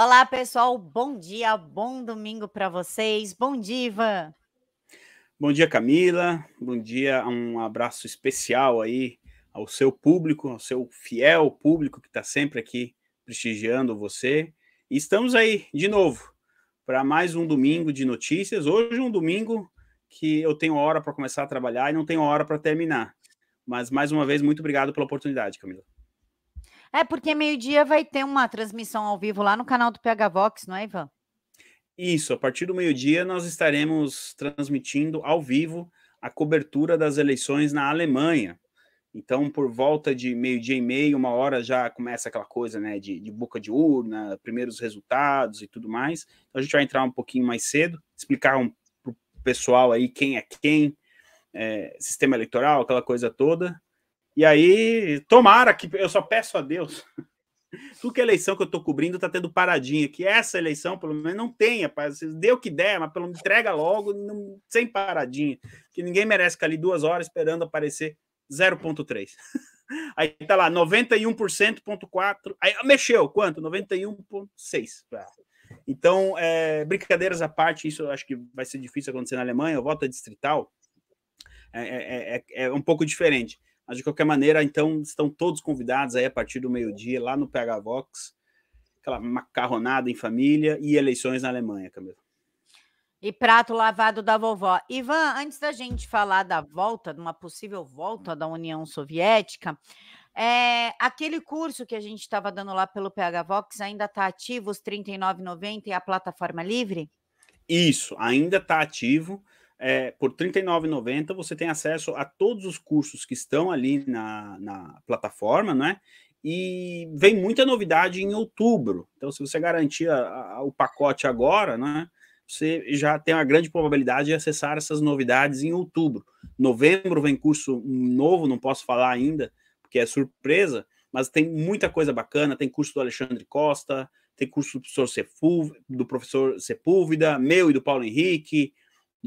Olá, pessoal. Bom dia, bom domingo para vocês. Bom dia, Ivan. Bom dia, Camila. Bom dia. Um abraço especial aí ao seu público, ao seu fiel público que está sempre aqui prestigiando você. E estamos aí de novo para mais um domingo de notícias. Hoje é um domingo que eu tenho hora para começar a trabalhar e não tenho hora para terminar. Mas mais uma vez muito obrigado pela oportunidade, Camila. É, porque meio-dia vai ter uma transmissão ao vivo lá no canal do PH Vox, não é, Ivan? Isso, a partir do meio-dia nós estaremos transmitindo ao vivo a cobertura das eleições na Alemanha. Então, por volta de meio-dia e meio, uma hora já começa aquela coisa, né, de, de, boca de urna, primeiros resultados e tudo mais. Então, a gente vai entrar um pouquinho mais cedo, explicar um, o pessoal aí quem é quem, é, sistema eleitoral, aquela coisa toda. E aí, tomara que eu só peço a Deus. Tudo que eleição que eu estou cobrindo está tendo paradinha, que essa eleição, pelo menos, não tenha, Deu Dê o que der, mas pelo menos entrega logo, não, sem paradinha. Que ninguém merece ficar ali duas horas esperando aparecer 0,3. Aí tá lá, 91%.4. Aí ah, mexeu, quanto? 91,6. Então, é, brincadeiras à parte, isso eu acho que vai ser difícil acontecer na Alemanha. O voto é distrital é, é, é um pouco diferente. Mas de qualquer maneira, então estão todos convidados aí a partir do meio-dia lá no PH Vox, aquela macarronada em família e eleições na Alemanha, Camila. E prato lavado da vovó. Ivan, antes da gente falar da volta, de uma possível volta da União Soviética, é, aquele curso que a gente estava dando lá pelo PH Vox ainda está ativo, os R$ 39,90 e a plataforma livre? Isso, ainda está ativo é, por R$ 39,90 você tem acesso a todos os cursos que estão ali na, na plataforma, né? E vem muita novidade em outubro. Então, se você garantir a, a, o pacote agora, né? Você já tem uma grande probabilidade de acessar essas novidades em outubro. Novembro vem curso novo, não posso falar ainda, porque é surpresa, mas tem muita coisa bacana. Tem curso do Alexandre Costa, tem curso do professor Sepúlveda, do professor Sepúlveda meu e do Paulo Henrique,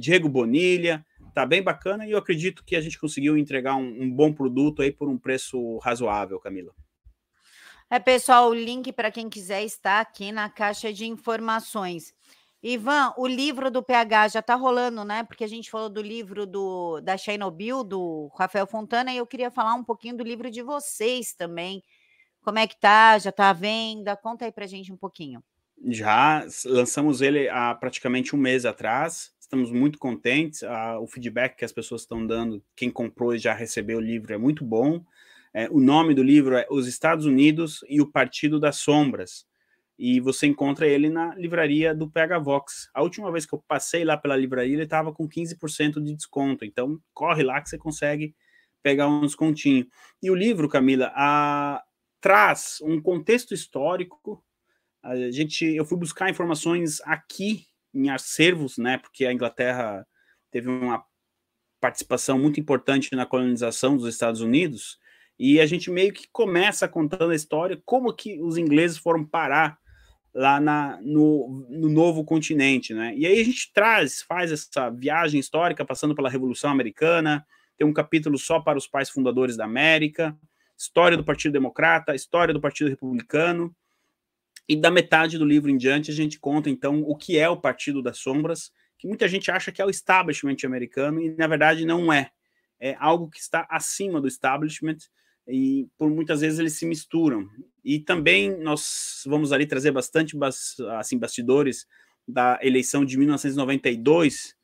Diego Bonilha, tá bem bacana e eu acredito que a gente conseguiu entregar um, um bom produto aí por um preço razoável, Camila. É, pessoal, o link para quem quiser está aqui na caixa de informações. Ivan, o livro do PH já está rolando, né? Porque a gente falou do livro do, da Chernobyl, do Rafael Fontana, e eu queria falar um pouquinho do livro de vocês também. Como é que tá? Já está à venda? Conta aí para gente um pouquinho. Já lançamos ele há praticamente um mês atrás estamos muito contentes. o feedback que as pessoas estão dando, quem comprou e já recebeu o livro, é muito bom. É, o nome do livro é Os Estados Unidos e o Partido das Sombras. E você encontra ele na livraria do PH Vox. A última vez que eu passei lá pela livraria, ele estava com 15% de desconto. Então, corre lá que você consegue pegar um descontinho. E o livro, Camila, a... traz um contexto histórico. A gente, eu fui buscar informações aqui em acervos, né? Porque a Inglaterra teve uma participação muito importante na colonização dos Estados Unidos, e a gente meio que começa contando a história como que os ingleses foram parar lá na, no, no novo continente, né? E aí a gente traz, faz essa viagem histórica passando pela Revolução Americana, tem um capítulo só para os pais fundadores da América, história do Partido Democrata, história do Partido Republicano, e da metade do livro em diante, a gente conta, então, o que é o Partido das Sombras, que muita gente acha que é o establishment americano, e na verdade não é. É algo que está acima do establishment, e por muitas vezes eles se misturam. E também nós vamos ali trazer bastante assim, bastidores da eleição de 1992,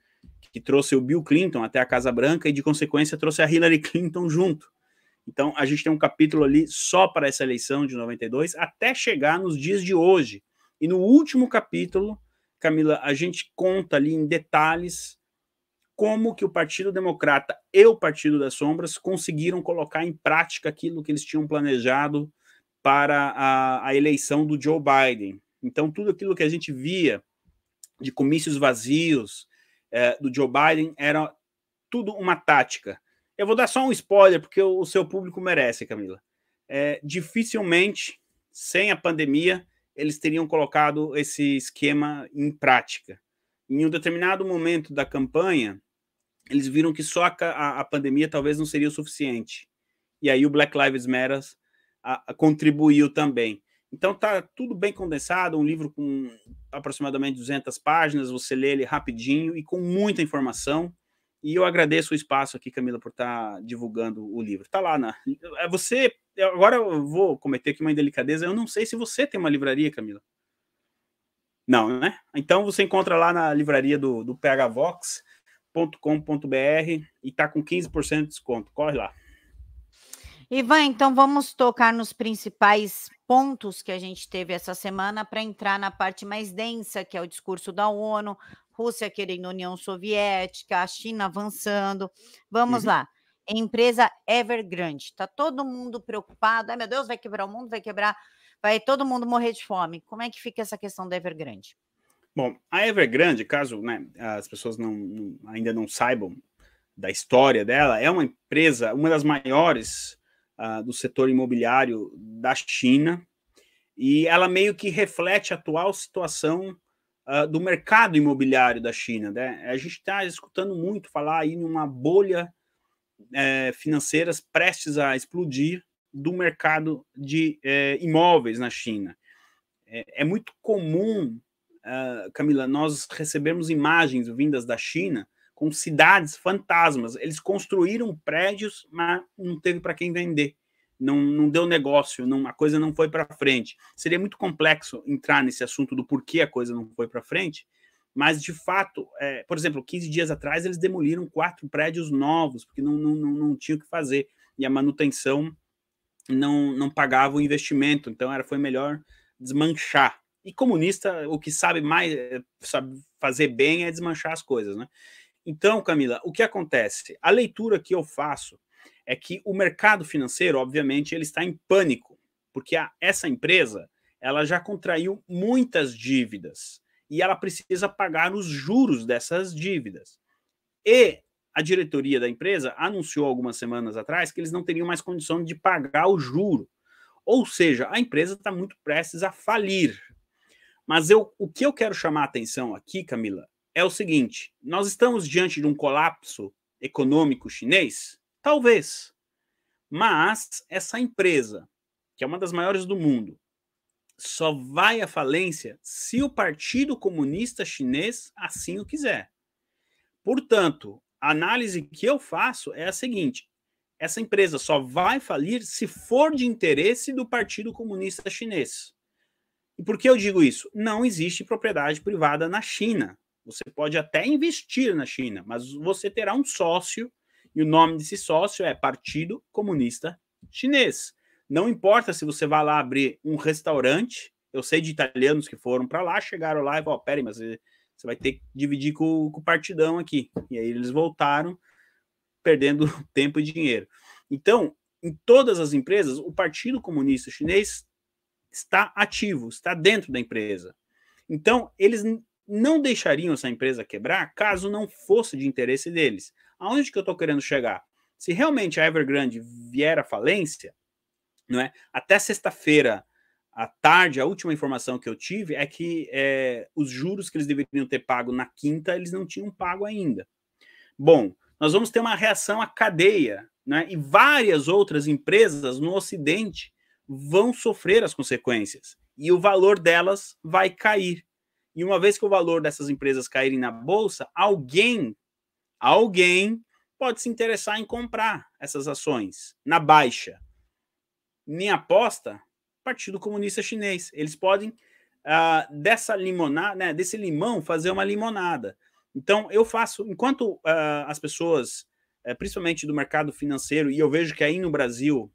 que trouxe o Bill Clinton até a Casa Branca e, de consequência, trouxe a Hillary Clinton junto. Então, a gente tem um capítulo ali só para essa eleição de 92, até chegar nos dias de hoje. E no último capítulo, Camila, a gente conta ali em detalhes como que o Partido Democrata e o Partido das Sombras conseguiram colocar em prática aquilo que eles tinham planejado para a, a eleição do Joe Biden. Então, tudo aquilo que a gente via de comícios vazios eh, do Joe Biden era tudo uma tática. Eu vou dar só um spoiler, porque o seu público merece, Camila. É, dificilmente, sem a pandemia, eles teriam colocado esse esquema em prática. Em um determinado momento da campanha, eles viram que só a, a pandemia talvez não seria o suficiente. E aí o Black Lives Matter a, a, contribuiu também. Então tá tudo bem condensado, um livro com aproximadamente 200 páginas, você lê ele rapidinho e com muita informação. E eu agradeço o espaço aqui, Camila, por estar tá divulgando o livro. Está lá na. É você. É, agora eu vou cometer aqui uma indelicadeza. Eu não sei se você tem uma livraria, Camila. Não, né? Então você encontra lá na livraria do, do phvox.com.br e está com 15% de desconto. Corre lá. Ivan, então vamos tocar nos principais pontos que a gente teve essa semana para entrar na parte mais densa, que é o discurso da ONU, Rússia querendo União Soviética, a China avançando. Vamos uhum. lá. Empresa Evergrande. Está todo mundo preocupado. Ai, meu Deus, vai quebrar o mundo, vai quebrar, vai todo mundo morrer de fome. Como é que fica essa questão da Evergrande? Bom, a Evergrande, caso né, as pessoas não, não, ainda não saibam da história dela, é uma empresa, uma das maiores uh, do setor imobiliário da China, e ela meio que reflete a atual situação uh, do mercado imobiliário da China. Né? A gente está escutando muito falar aí numa bolha é, prestes a explodir do mercado de é, imóveis na China. É, é muito comum, uh, Camila, nós recebermos imagens vindas da China com cidades fantasmas. Eles construíram prédios, mas não teve para quem vender não, não deu negócio, não, a coisa não foi para frente. Seria muito complexo entrar nesse assunto do porquê a coisa não foi para frente, mas de fato, é, por exemplo, 15 dias atrás eles demoliram quatro prédios novos, porque não, não, não, não tinha o que fazer, e a manutenção não, não pagava o investimento, então era, foi melhor desmanchar. E comunista, o que sabe mais, é, sabe fazer bem é desmanchar as coisas, né? Então, Camila, o que acontece? A leitura que eu faço é que o mercado financeiro, obviamente, ele está em pânico, porque a, essa empresa ela já contraiu muitas dívidas e ela precisa pagar os juros dessas dívidas. E a diretoria da empresa anunciou algumas semanas atrás que eles não teriam mais condição de pagar o juro. Ou seja, a empresa está muito prestes a falir. Mas eu, o que eu quero chamar a atenção aqui, Camila, é o seguinte: nós estamos diante de um colapso econômico chinês Talvez. Mas essa empresa, que é uma das maiores do mundo, só vai à falência se o Partido Comunista Chinês assim o quiser. Portanto, a análise que eu faço é a seguinte: essa empresa só vai falir se for de interesse do Partido Comunista Chinês. E por que eu digo isso? Não existe propriedade privada na China. Você pode até investir na China, mas você terá um sócio e o nome desse sócio é Partido Comunista Chinês. Não importa se você vai lá abrir um restaurante, eu sei de italianos que foram para lá, chegaram lá e falaram: oh, peraí, mas eh, você vai ter que dividir com, com o partidão aqui. E aí eles voltaram perdendo tempo e dinheiro. Então, em todas as empresas, o Partido Comunista Chinês está ativo, está dentro da empresa. Então, eles não deixariam essa empresa quebrar caso não fosse de interesse deles. Aonde que eu estou querendo chegar? Se realmente a Evergrande vier à falência, não é? Até sexta-feira à tarde, a última informação que eu tive é que é, os juros que eles deveriam ter pago na quinta, eles não tinham pago ainda. Bom, nós vamos ter uma reação à cadeia, né? E várias outras empresas no Ocidente vão sofrer as consequências e o valor delas vai cair. E uma vez que o valor dessas empresas caírem na bolsa, alguém alguém pode se interessar em comprar essas ações na baixa. Minha aposta, Partido Comunista Chinês. Eles podem uh, dessa limonada, né, desse limão, fazer uma limonada. Então eu faço, enquanto uh, as pessoas, uh, principalmente do mercado financeiro, e eu vejo que aí no Brasil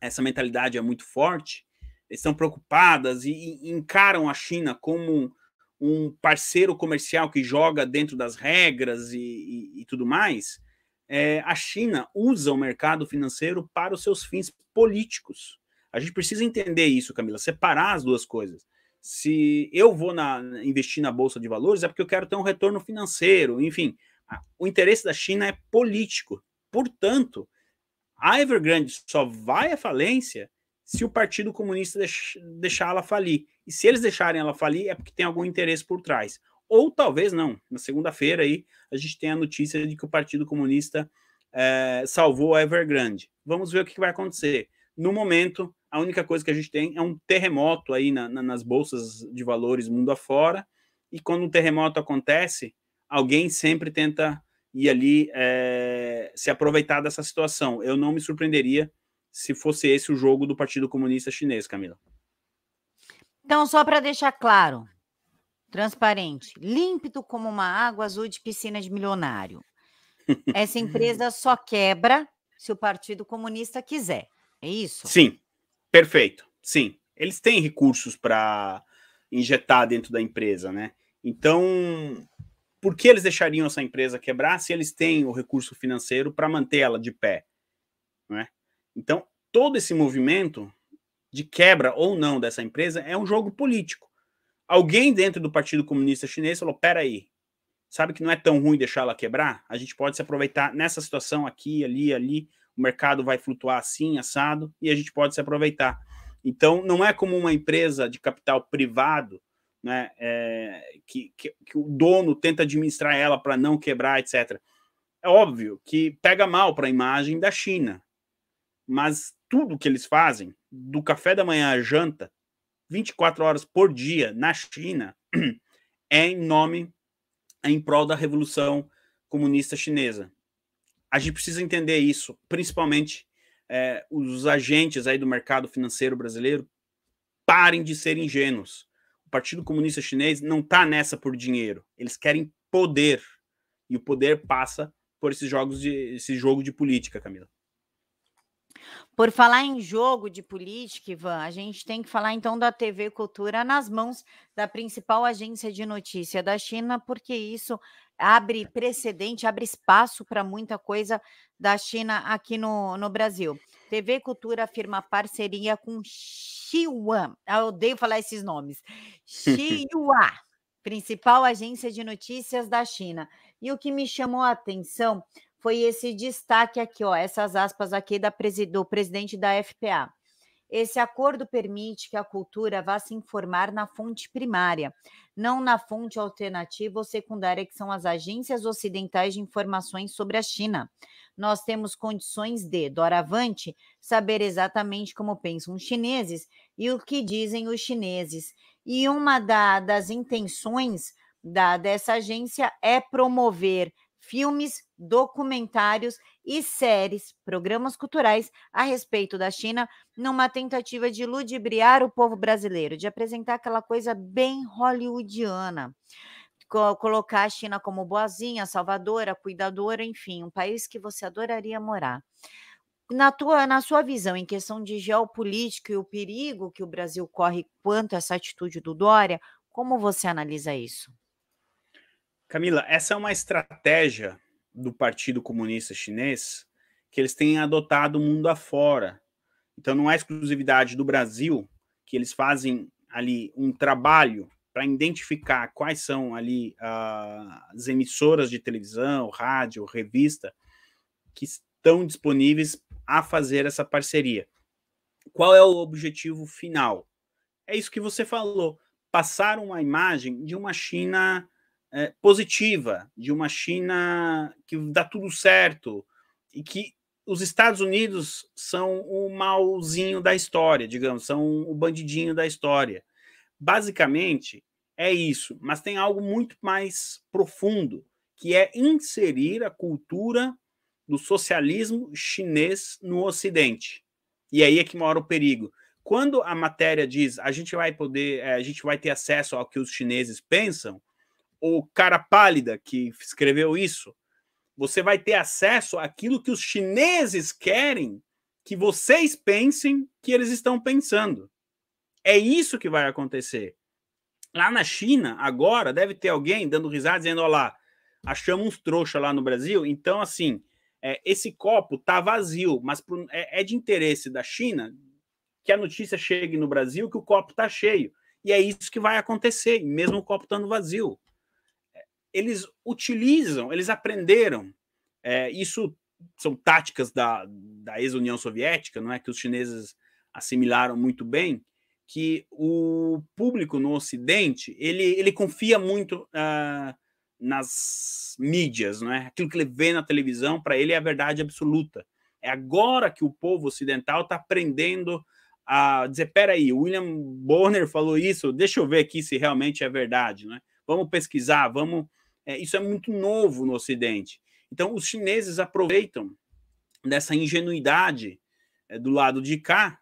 essa mentalidade é muito forte, estão preocupadas e, e encaram a China como um parceiro comercial que joga dentro das regras e, e, e tudo mais, é, a China usa o mercado financeiro para os seus fins políticos. A gente precisa entender isso, Camila, separar as duas coisas. Se eu vou na, investir na Bolsa de Valores, é porque eu quero ter um retorno financeiro, enfim. A, ah, o interesse da China é político. Portanto, a Evergrande só vai à falência se o Partido Comunista deix, deixar ela falir. E se eles deixarem ela falir, é porque tem algum interesse por trás. Ou talvez não. Na segunda-feira aí a gente tem a notícia de que o Partido Comunista é, salvou a Evergrande. Vamos ver o que vai acontecer. No momento, a única coisa que a gente tem é um terremoto aí na, na, nas bolsas de valores mundo afora. E quando um terremoto acontece, alguém sempre tenta ir ali é, se aproveitar dessa situação. Eu não me surpreenderia se fosse esse o jogo do Partido Comunista Chinês, Camila. Então, só para deixar claro, transparente, límpido como uma água azul de piscina de milionário. Essa empresa só quebra se o Partido Comunista quiser. É isso? Sim, perfeito. Sim. Eles têm recursos para injetar dentro da empresa, né? Então, por que eles deixariam essa empresa quebrar se eles têm o recurso financeiro para manter ela de pé? Não é? Então, todo esse movimento de quebra ou não dessa empresa é um jogo político. Alguém dentro do Partido Comunista Chinês falou: peraí, sabe que não é tão ruim deixar ela quebrar? A gente pode se aproveitar nessa situação aqui, ali, ali. O mercado vai flutuar assim, assado, e a gente pode se aproveitar. Então, não é como uma empresa de capital privado, né, é, que, que, que o dono tenta administrar ela para não quebrar, etc. É óbvio que pega mal para a imagem da China, mas tudo que eles fazem, do café da manhã à janta, 24 horas por dia na China, é em nome, é em prol da Revolução Comunista Chinesa. A gente precisa entender isso, principalmente é, os agentes aí do mercado financeiro brasileiro parem de ser ingênuos. O Partido Comunista Chinês não está nessa por dinheiro. Eles querem poder. E o poder passa por esses jogos de esse jogo de política, Camila. Por falar em jogo de política, Ivan, a gente tem que falar então da TV Cultura nas mãos da principal agência de notícia da China, porque isso abre precedente, abre espaço para muita coisa da China aqui no, no Brasil. TV Cultura firma parceria com Xinhua. Ah, eu odeio falar esses nomes. Xinhua, principal agência de notícias da China. E o que me chamou a atenção foi esse destaque aqui, ó, essas aspas aqui da, do presidente da FPA. Esse acordo permite que a cultura vá se informar na fonte primária, não na fonte alternativa ou secundária, que são as agências ocidentais de informações sobre a China. Nós temos condições de, doravante, saber exatamente como pensam os chineses e o que dizem os chineses. E uma da, das intenções da, dessa agência é promover filmes, documentários e séries, programas culturais a respeito da China, numa tentativa de ludibriar o povo brasileiro, de apresentar aquela coisa bem hollywoodiana. Colocar a China como boazinha, salvadora, cuidadora, enfim, um país que você adoraria morar na, tua, na sua visão, em questão de geopolítica e o perigo que o Brasil corre quanto a essa atitude do Dória, como você analisa isso? Camila, essa é uma estratégia do Partido Comunista Chinês que eles têm adotado mundo afora. Então, não é exclusividade do Brasil que eles fazem ali um trabalho para identificar quais são ali uh, as emissoras de televisão, rádio, revista que estão disponíveis a fazer essa parceria. Qual é o objetivo final? É isso que você falou: passar uma imagem de uma China é, positiva de uma China que dá tudo certo e que os Estados Unidos são o malzinho da história, digamos, são o bandidinho da história. Basicamente é isso, mas tem algo muito mais profundo, que é inserir a cultura do socialismo chinês no Ocidente. E aí é que mora o perigo. Quando a matéria diz a gente vai poder, é, a gente vai ter acesso ao que os chineses pensam, o cara pálida que escreveu isso, você vai ter acesso àquilo que os chineses querem que vocês pensem que eles estão pensando. É isso que vai acontecer. Lá na China, agora, deve ter alguém dando risada dizendo: olha lá, achamos uns trouxa lá no Brasil. Então, assim, é, esse copo tá vazio, mas pro, é, é de interesse da China que a notícia chegue no Brasil que o copo tá cheio. E é isso que vai acontecer, mesmo o copo estando vazio eles utilizam, eles aprenderam. É, isso são táticas da, da ex-União Soviética, não é que os chineses assimilaram muito bem, que o público no Ocidente ele, ele confia muito uh, nas mídias, não é? Aquilo que ele vê na televisão para ele é a verdade absoluta. É agora que o povo ocidental está aprendendo a dizer: peraí, William Bonner falou isso, deixa eu ver aqui se realmente é verdade, né? Vamos pesquisar, vamos é, isso é muito novo no Ocidente. Então, os chineses aproveitam dessa ingenuidade é, do lado de cá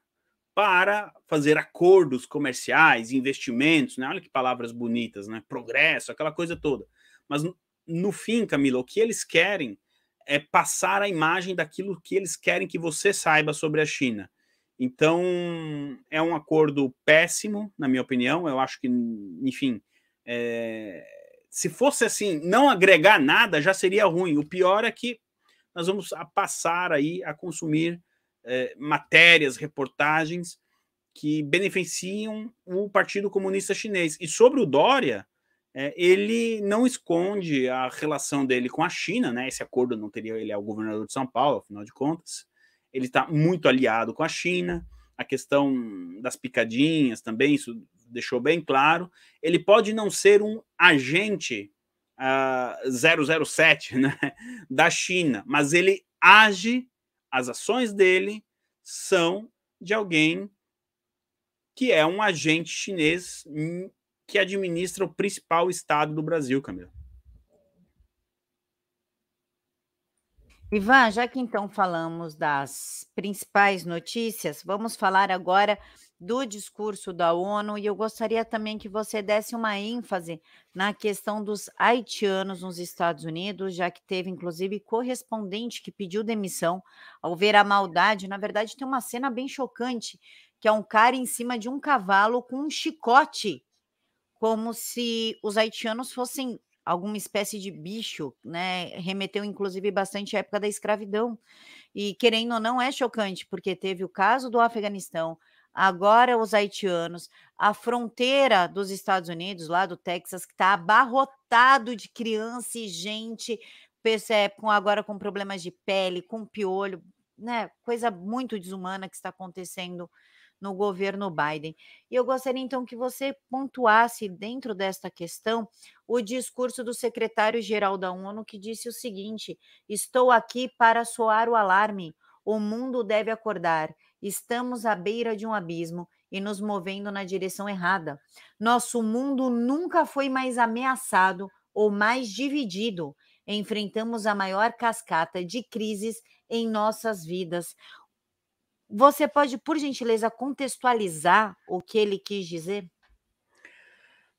para fazer acordos comerciais, investimentos, né? Olha que palavras bonitas, né? Progresso, aquela coisa toda. Mas no fim, Camilo, o que eles querem é passar a imagem daquilo que eles querem que você saiba sobre a China. Então, é um acordo péssimo, na minha opinião. Eu acho que, enfim, é, se fosse assim, não agregar nada já seria ruim. O pior é que nós vamos a passar aí a consumir é, matérias, reportagens que beneficiam o Partido Comunista Chinês. E sobre o Dória, é, ele não esconde a relação dele com a China, né? Esse acordo não teria, ele é o governador de São Paulo, afinal de contas. Ele está muito aliado com a China a questão das picadinhas também, isso deixou bem claro. Ele pode não ser um agente uh, ah, 007 né, da China, mas ele age, as ações dele são de alguém que é um agente chinês hum, que administra o principal estado do Brasil, Camila. Ivan, já que então falamos das principais notícias, vamos falar agora do discurso da ONU e eu gostaria também que você desse uma ênfase na questão dos haitianos nos Estados Unidos, já que teve inclusive correspondente que pediu demissão ao ver a maldade. Na verdade, tem uma cena bem chocante, que é um cara em cima de um cavalo com um chicote, como se os haitianos fossem alguma espécie de bicho, né? Remeteu inclusive bastante à época da escravidão. E querendo ou não, é chocante, porque teve o caso do Afeganistão, agora os haitianos, a fronteira dos Estados Unidos, lá do Texas, que está abarrotado de criança e gente, é, com agora com problemas de pele, com piolho, né? Coisa muito desumana que está acontecendo no governo Biden. E eu gostaria então que você pontuasse dentro desta questão o discurso do secretário-geral da ONU que disse o seguinte: "Estou aqui para soar o alarme. O mundo deve acordar. Estamos à beira de um abismo." E nos movendo na direção errada. Nosso mundo nunca foi mais ameaçado ou mais dividido enfrentamos a maior cascata de crises em nossas vidas. Você pode, por gentileza, contextualizar o que ele quis dizer?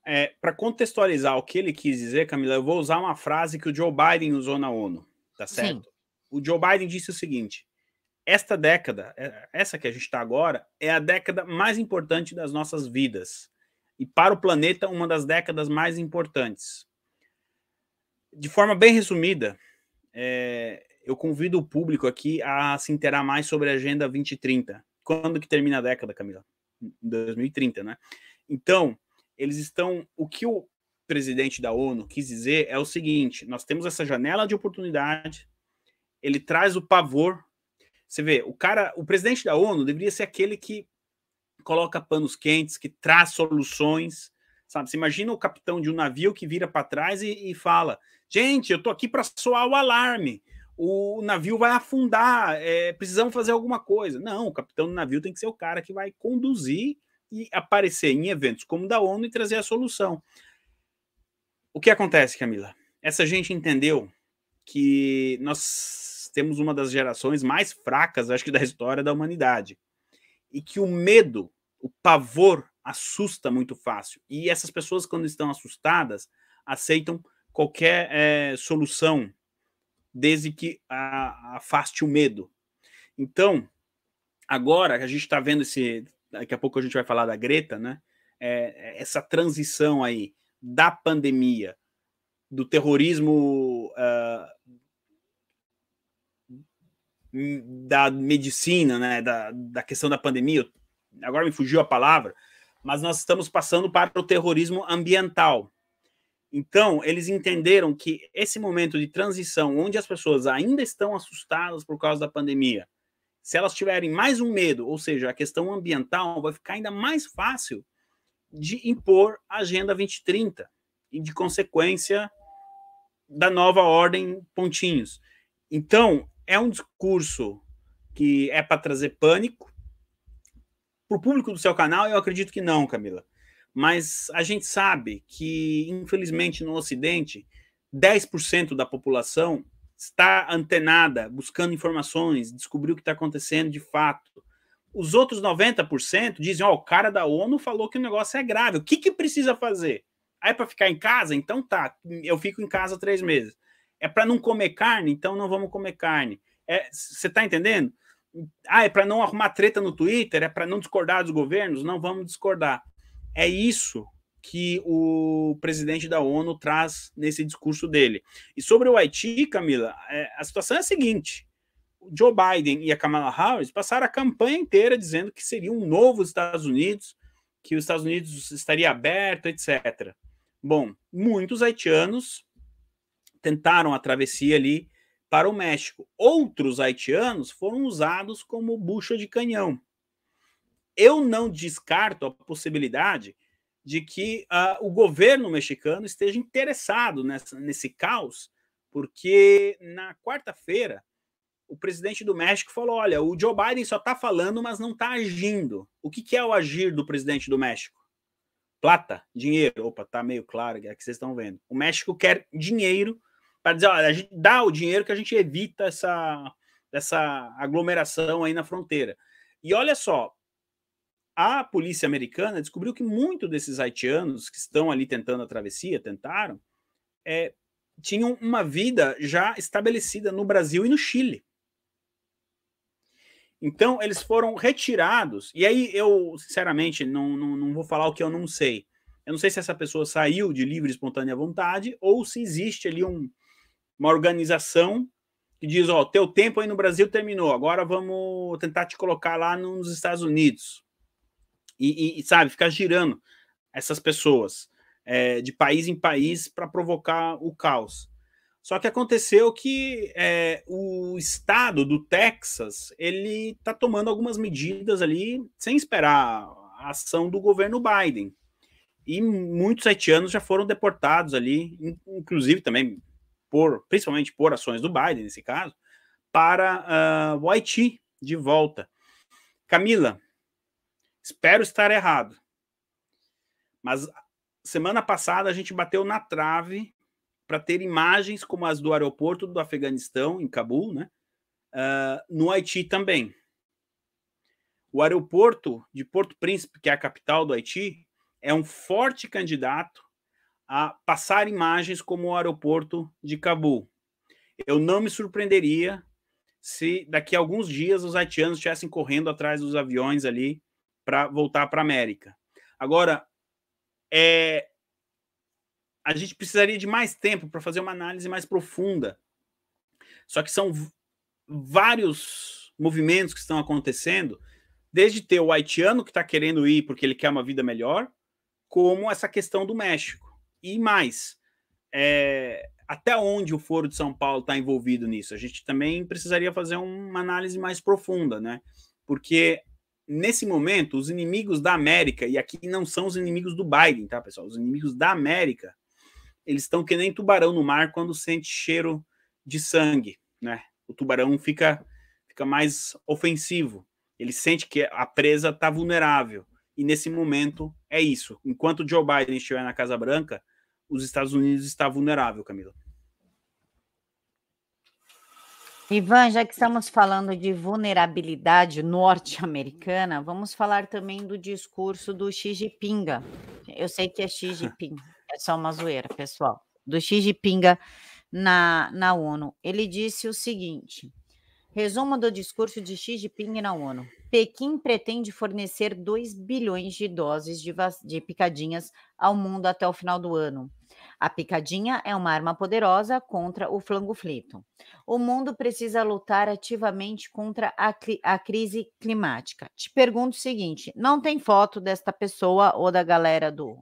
É, Para contextualizar o que ele quis dizer, Camila, eu vou usar uma frase que o Joe Biden usou na ONU, tá certo? Sim. O Joe Biden disse o seguinte: esta década, é, essa que a gente está agora, é a década mais importante das nossas vidas. E para o planeta, uma das décadas mais importantes. De forma bem resumida, é, eu convido o público aqui a se interar mais sobre a Agenda 2030. Quando que termina a década, Camila? 2030, né? Então, eles estão. O que o presidente da ONU quis dizer é o seguinte: nós temos essa janela de oportunidade, ele traz o pavor. Você vê, o cara, o presidente da ONU deveria ser aquele que coloca panos quentes, que traz soluções, sabe? Você imagina o capitão de um navio que vira para trás e, e fala: gente, eu tô aqui para soar o alarme o navio vai afundar, é, precisamos fazer alguma coisa. Não, o capitão do navio tem que ser o cara que vai conduzir e aparecer em eventos como o da ONU e trazer a solução. O que acontece, Camila? Essa gente entendeu que nós temos uma das gerações mais fracas, acho que, da história da humanidade. E que o medo, o pavor, assusta muito fácil. E essas pessoas, quando estão assustadas, aceitam qualquer é, solução desde que a, afaste o medo. Então, agora a gente está vendo esse. Daqui a pouco a gente vai falar da Greta, né? É, é essa transição aí da pandemia, do terrorismo, uh, da medicina, né? Da, da questão da pandemia. Agora me fugiu a palavra, mas nós estamos passando para o terrorismo ambiental então, eles entenderam que esse momento de transição, onde as pessoas ainda estão assustadas por causa da pandemia, se elas tiverem mais um medo, ou seja, a questão ambiental, vai ficar ainda mais fácil de impor a Agenda 2030 e, de consequência, da nova ordem Pontinhos. Então, é um discurso que é para trazer pânico. Para o público do seu canal, eu acredito que não, Camila mas a gente sabe que, infelizmente, no Ocidente, 10% da população está antenada, buscando informações, descobriu o que está acontecendo de fato. Os outros 90% dizem: Ó, oh, o cara da ONU falou que o negócio é grave, o que, que precisa fazer? Ah, é para ficar em casa? Então tá, eu fico em casa três meses. É para não comer carne? Então não vamos comer carne. Você é, está entendendo? Ah, é para não arrumar treta no Twitter? É para não discordar dos governos? Não vamos discordar. É isso que o presidente da ONU traz nesse discurso dele. E sobre o Haiti, Camila, é, a situação é a seguinte: Joe Biden e a Kamala Harris passaram a campanha inteira dizendo que seria um novo Estados Unidos, que os Estados Unidos estaria aberto, etc. Bom, muitos haitianos tentaram a travessia ali para o México. Outros haitianos foram usados como bucha de canhão eu não descarto a possibilidade de que uh, o governo mexicano esteja interessado nessa, nesse caos, porque na quarta-feira o presidente do México falou: olha, o Joe Biden só está falando, mas não está agindo. O que, que, é o agir do presidente do México? Plata, dinheiro. Opa, tá meio claro, é que vocês estão vendo. O México quer dinheiro para dizer: olha, a gente dá o dinheiro que a gente evita essa, essa aglomeração aí na fronteira. E olha só, a polícia americana descobriu que muito desses haitianos que estão ali tentando a travessia, tentaram, é, tinham uma vida já estabelecida no Brasil e no Chile. Então, eles foram retirados. E aí, eu, sinceramente, não, não, não vou falar o que eu não sei. Eu não sei se essa pessoa saiu de livre e espontânea vontade ou se existe ali um, uma organização que diz: Ó, oh, teu tempo aí no Brasil terminou, agora vamos tentar te colocar lá nos Estados Unidos. E, e sabe, ficar girando essas pessoas é, de país em país para provocar o caos. Só que aconteceu que é, o estado do Texas ele está tomando algumas medidas ali sem esperar a ação do governo Biden. E muitos haitianos já foram deportados ali, inclusive também por, principalmente por ações do Biden nesse caso, para uh, o Haiti de volta. Camila, Espero estar errado. Mas semana passada a gente bateu na trave para ter imagens como as do aeroporto do Afeganistão, em Cabul, né? Uh, no Haiti também. O aeroporto de Porto Príncipe, que é a capital do Haiti, é um forte candidato a passar imagens como o aeroporto de Cabul. Eu não me surpreenderia se daqui a alguns dias os haitianos estivessem correndo atrás dos aviões ali para voltar para a América. Agora, é, a gente precisaria de mais tempo para fazer uma análise mais profunda. Só que são vários movimentos que estão acontecendo, desde ter o haitiano que está querendo ir porque ele quer uma vida melhor, como essa questão do México. E mais, é, até onde o Foro de São Paulo está envolvido nisso? A gente também precisaria fazer uma análise mais profunda, né? Porque nesse momento, os inimigos da América, e aqui não são os inimigos do Biden, tá, pessoal? Os inimigos da América, eles estão que nem tubarão no mar quando sente cheiro de sangue, né? O tubarão fica, fica mais ofensivo. Ele sente que a presa está vulnerável. E nesse momento é isso. Enquanto Joe Biden estiver na Casa Branca, os Estados Unidos está vulnerável, Camila. Ivan, já que estamos falando de vulnerabilidade norte-americana, vamos falar também do discurso do Xi Jinping. Eu sei que é Xi Jinping, é só uma zoeira, pessoal. Do Xi Jinping na, na ONU. Ele disse o seguinte: resumo do discurso de Xi Jinping na ONU. Pequim pretende fornecer 2 bilhões de doses de, de picadinhas ao mundo até o final do ano a picadinha é uma arma poderosa contra o flango flito. O mundo precisa lutar ativamente contra a, a, crise climática. Te pergunto o seguinte: não tem foto desta pessoa ou da galera do,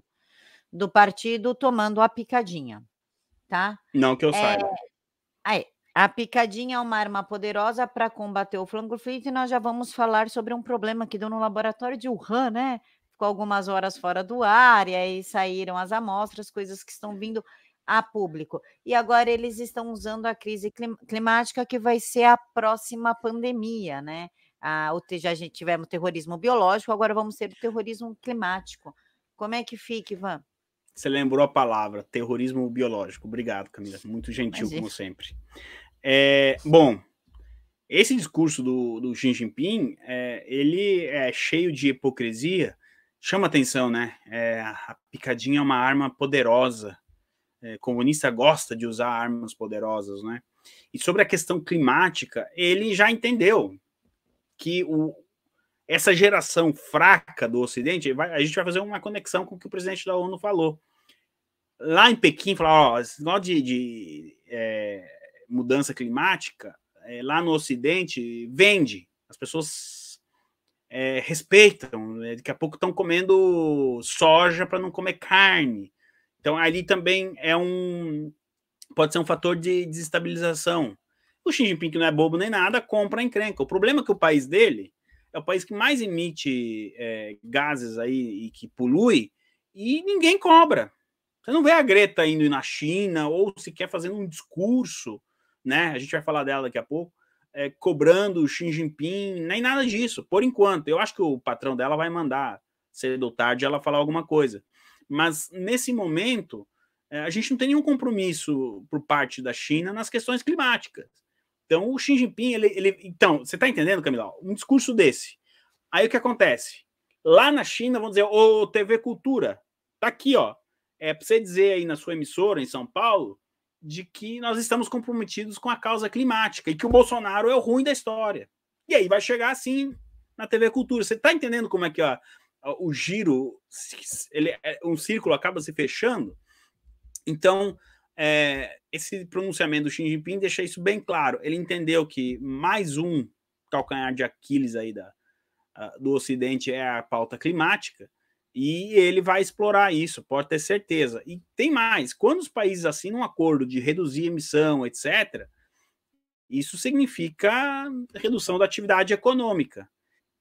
do partido tomando a picadinha, tá? Não que eu é, saiba. Aí, é, a picadinha é uma arma poderosa para combater o flango flito e nós já vamos falar sobre um problema que deu no laboratório de Wuhan, né? ficou algumas horas fora do ar, e aí saíram as amostras, coisas que estão vindo a público. E agora eles estão usando a crise climática, que vai ser a próxima pandemia, né? Ah, ou já tivemos terrorismo biológico, agora vamos ter o terrorismo climático. Como é que fica, Ivan? Você lembrou a palavra, terrorismo biológico. Obrigado, Camila. Muito gentil, Imagina. como sempre. É, bom, esse discurso do, do Xi Jinping, é, ele é cheio de hipocrisia, chama atenção, né? É, a picadinha é uma arma poderosa. É, comunista gosta de usar armas poderosas, né? E sobre a questão climática, ele já entendeu que o, essa geração fraca do Ocidente, vai, a gente vai fazer uma conexão com o que o presidente da ONU falou. Lá em Pequim, falou ó, esse negócio de, de é, mudança climática, é, lá no Ocidente, vende. As pessoas é, respeitam. Né? Daqui a pouco estão comendo soja para não comer carne. Então ali também é um pode ser um fator de desestabilização. O Xi Jinping, que não é bobo nem nada, compra a encrenca. O problema é que o país dele é o país que mais emite é, gases aí e que polui, e ninguém cobra. Você não vê a Greta indo na China ou sequer fazendo um discurso, né? A gente vai falar dela daqui a pouco é, cobrando o Xi Jinping, nem nada disso, por enquanto. Eu acho que o patrão dela vai mandar, cedo ou tarde, ela falar alguma coisa. Mas nesse momento, é, a gente não tem nenhum compromisso por parte da China nas questões climáticas. Então, o Xi Jinping, ele. ele então, você está entendendo, Camila? Um discurso desse. Aí o que acontece? Lá na China, vamos dizer, ô TV Cultura, tá aqui, ó. É para você dizer aí na sua emissora em São Paulo de que nós estamos comprometidos com a causa climática e que o Bolsonaro é o ruim da história. E aí vai chegar assim na TV Cultura. Você está entendendo como é que ó, o giro, ele, é, um círculo acaba se fechando? Então, é, esse pronunciamento do Xi Jinping deixa isso bem claro. Ele entendeu que mais um calcanhar de Aquiles aí da, do Ocidente é a pauta climática e ele vai explorar isso, pode ter certeza. E tem mais: quando os países assinam um acordo de reduzir emissão, etc., isso significa redução da atividade econômica.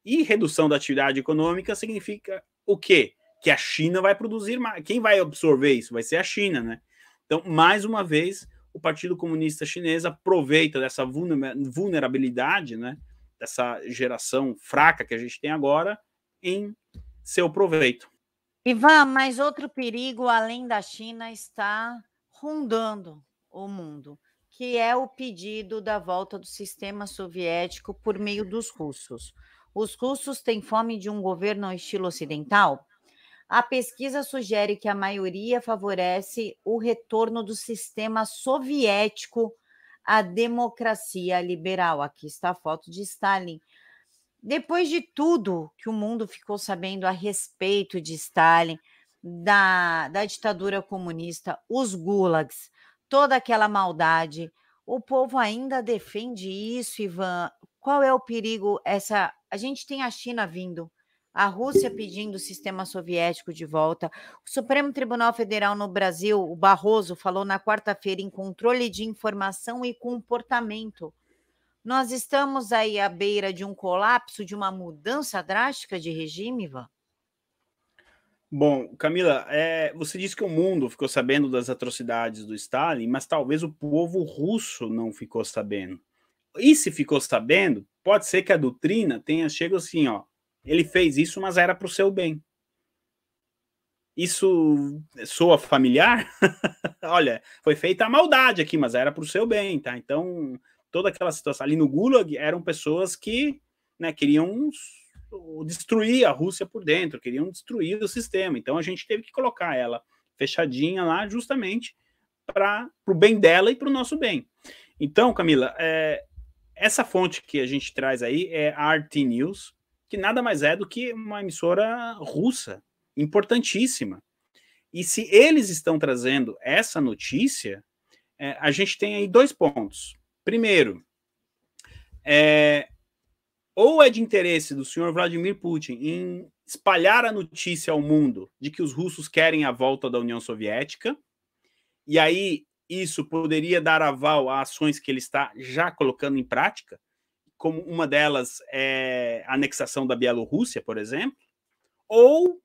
E redução da atividade econômica significa o quê? Que a China vai produzir mais. Quem vai absorver isso? Vai ser a China, né? Então, mais uma vez, o Partido Comunista Chinês aproveita dessa vulnerabilidade, né? Dessa geração fraca que a gente tem agora em seu proveito. Ivan, mas outro perigo além da China está rondando o mundo, que é o pedido da volta do sistema soviético por meio dos russos. Os russos têm fome de um governo ao estilo ocidental? A pesquisa sugere que a maioria favorece o retorno do sistema soviético à democracia liberal. Aqui está a foto de Stalin depois de tudo que o mundo ficou sabendo a respeito de Stalin, da, da ditadura comunista, os gulags, toda aquela maldade, o povo ainda defende isso, Ivan. Qual é o perigo? Essa a gente tem a China vindo, a Rússia pedindo o sistema soviético de volta. O Supremo Tribunal Federal no Brasil, o Barroso, falou na quarta-feira em controle de informação e comportamento nós estamos aí à beira de um colapso, de uma mudança drástica de regime, Ivan? Bom, Camila, é, você disse que o mundo ficou sabendo das atrocidades do Stalin, mas talvez o povo russo não ficou sabendo. E se ficou sabendo, pode ser que a doutrina tenha chegado assim, ó, ele fez isso, mas era para o seu bem. Isso soa familiar? Olha, foi feita a maldade aqui, mas era para o seu bem, tá? Então, toda aquela situação. Ali no Gulag eram pessoas que né, queriam destruir a Rússia por dentro, queriam destruir o sistema. Então a gente teve que colocar ela fechadinha lá, justamente para o bem dela e para o nosso bem. Então, Camila, é, essa fonte que a gente traz aí é a RT News, que nada mais é do que uma emissora russa, importantíssima. E se eles estão trazendo essa notícia, é, a gente tem aí dois pontos. Primeiro, é, ou é de interesse do senhor Vladimir Putin em espalhar a notícia ao mundo de que os russos querem a volta da União Soviética, e aí isso poderia dar aval a ações que ele está já colocando em prática, como uma delas é a anexação da Bielorrússia, por exemplo, ou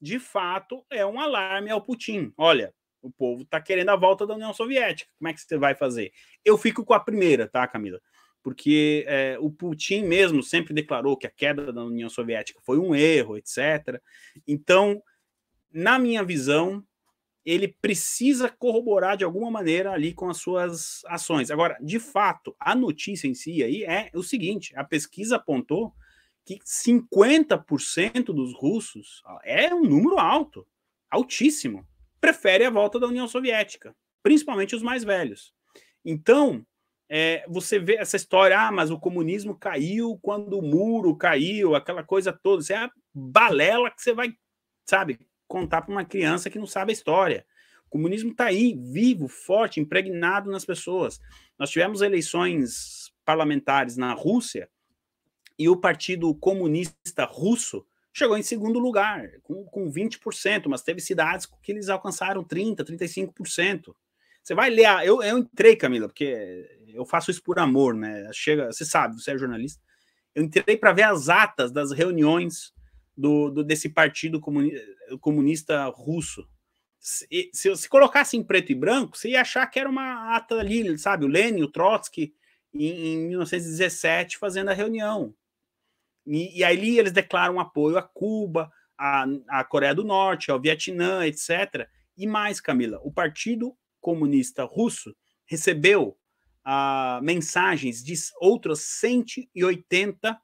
de fato é um alarme ao Putin. Olha, o povo está querendo a volta da União Soviética. Como é que você vai fazer? Eu fico com a primeira, tá, Camila? Porque é, o Putin mesmo sempre declarou que a queda da União Soviética foi um erro, etc. Então, na minha visão, ele precisa corroborar de alguma maneira ali com as suas ações. Agora, de fato, a notícia em si aí é o seguinte: a pesquisa apontou que 50% dos russos é um número alto, altíssimo prefere a volta da União Soviética, principalmente os mais velhos. Então, é, você vê essa história, ah, mas o comunismo caiu quando o muro caiu, aquela coisa toda. Isso é a balela que você vai, sabe, contar para uma criança que não sabe a história. O comunismo está aí, vivo, forte, impregnado nas pessoas. Nós tivemos eleições parlamentares na Rússia e o Partido Comunista Russo chegou em segundo lugar, com, com 20%, mas teve cidades que eles alcançaram 30%, 35%. Você vai ler. eu, eu entrei, Camila, porque eu faço isso por amor, né? Chega, você sabe, você é jornalista. Eu entrei para ver as atas das reuniões do, do desse partido comuni, comunista russo. Se, se, se colocasse em preto e branco, você ia achar que era uma ata ali, sabe? O Lenin, o Trotsky, em, em 1917, fazendo a reunião. E, e ali eles declaram apoio a Cuba, a, a Coreia do Norte, ao Vietnã, etc. E mais, Camila, o Partido Comunista Russo recebeu ah, mensagens de outras 180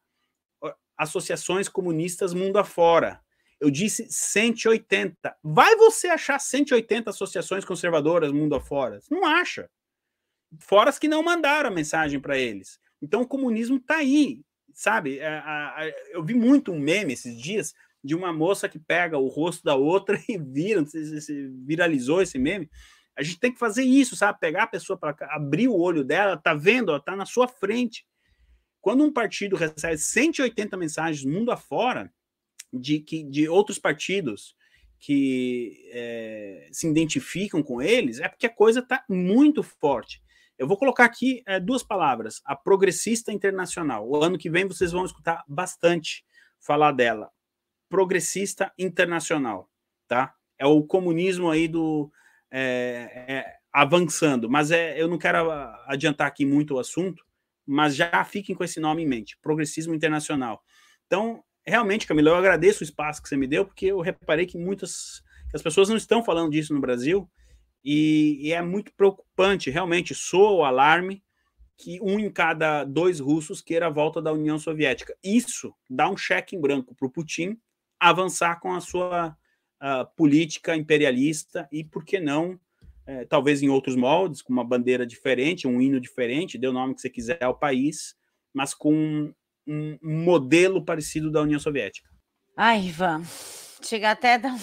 associações comunistas mundo afora. Eu disse 180. Vai você achar 180 associações conservadoras mundo afora? Não acha. Fora as que não mandaram a mensagem para eles. Então o comunismo está aí sabe? É, eu vi muito um meme esses dias de uma moça que pega o rosto da outra e vira, não sei se viralizou esse meme. A gente tem que fazer isso, sabe? Pegar a pessoa para abrir o olho dela, tá vendo? Ó, tá na sua frente. Quando um partido recebe 180 mensagens mundo afora de, que, de outros partidos que é, se identificam com eles, é porque a coisa tá muito forte. Eu vou colocar aqui é, duas palavras: a progressista internacional. O ano que vem vocês vão escutar bastante falar dela. Progressista internacional, tá? É o comunismo aí do é, é, avançando, mas é, eu não quero ah, adiantar aqui muito o assunto, mas já fiquem com esse nome em mente: progressismo internacional. Então, realmente, Camila, eu agradeço o espaço que você me deu, porque eu reparei que muitas que as pessoas não estão falando disso no Brasil e, e é muito preocupante, realmente soa o alarme que um em cada dois russos queira a volta da União Soviética. Isso dá um cheque em branco para o Putin avançar com a sua política imperialista e, por que não, é, talvez em outros moldes, com uma bandeira diferente, um hino diferente, dê o nome que você quiser ao país, mas com um, um modelo parecido da União Soviética. Ai, ah, Ivan, chega até a dar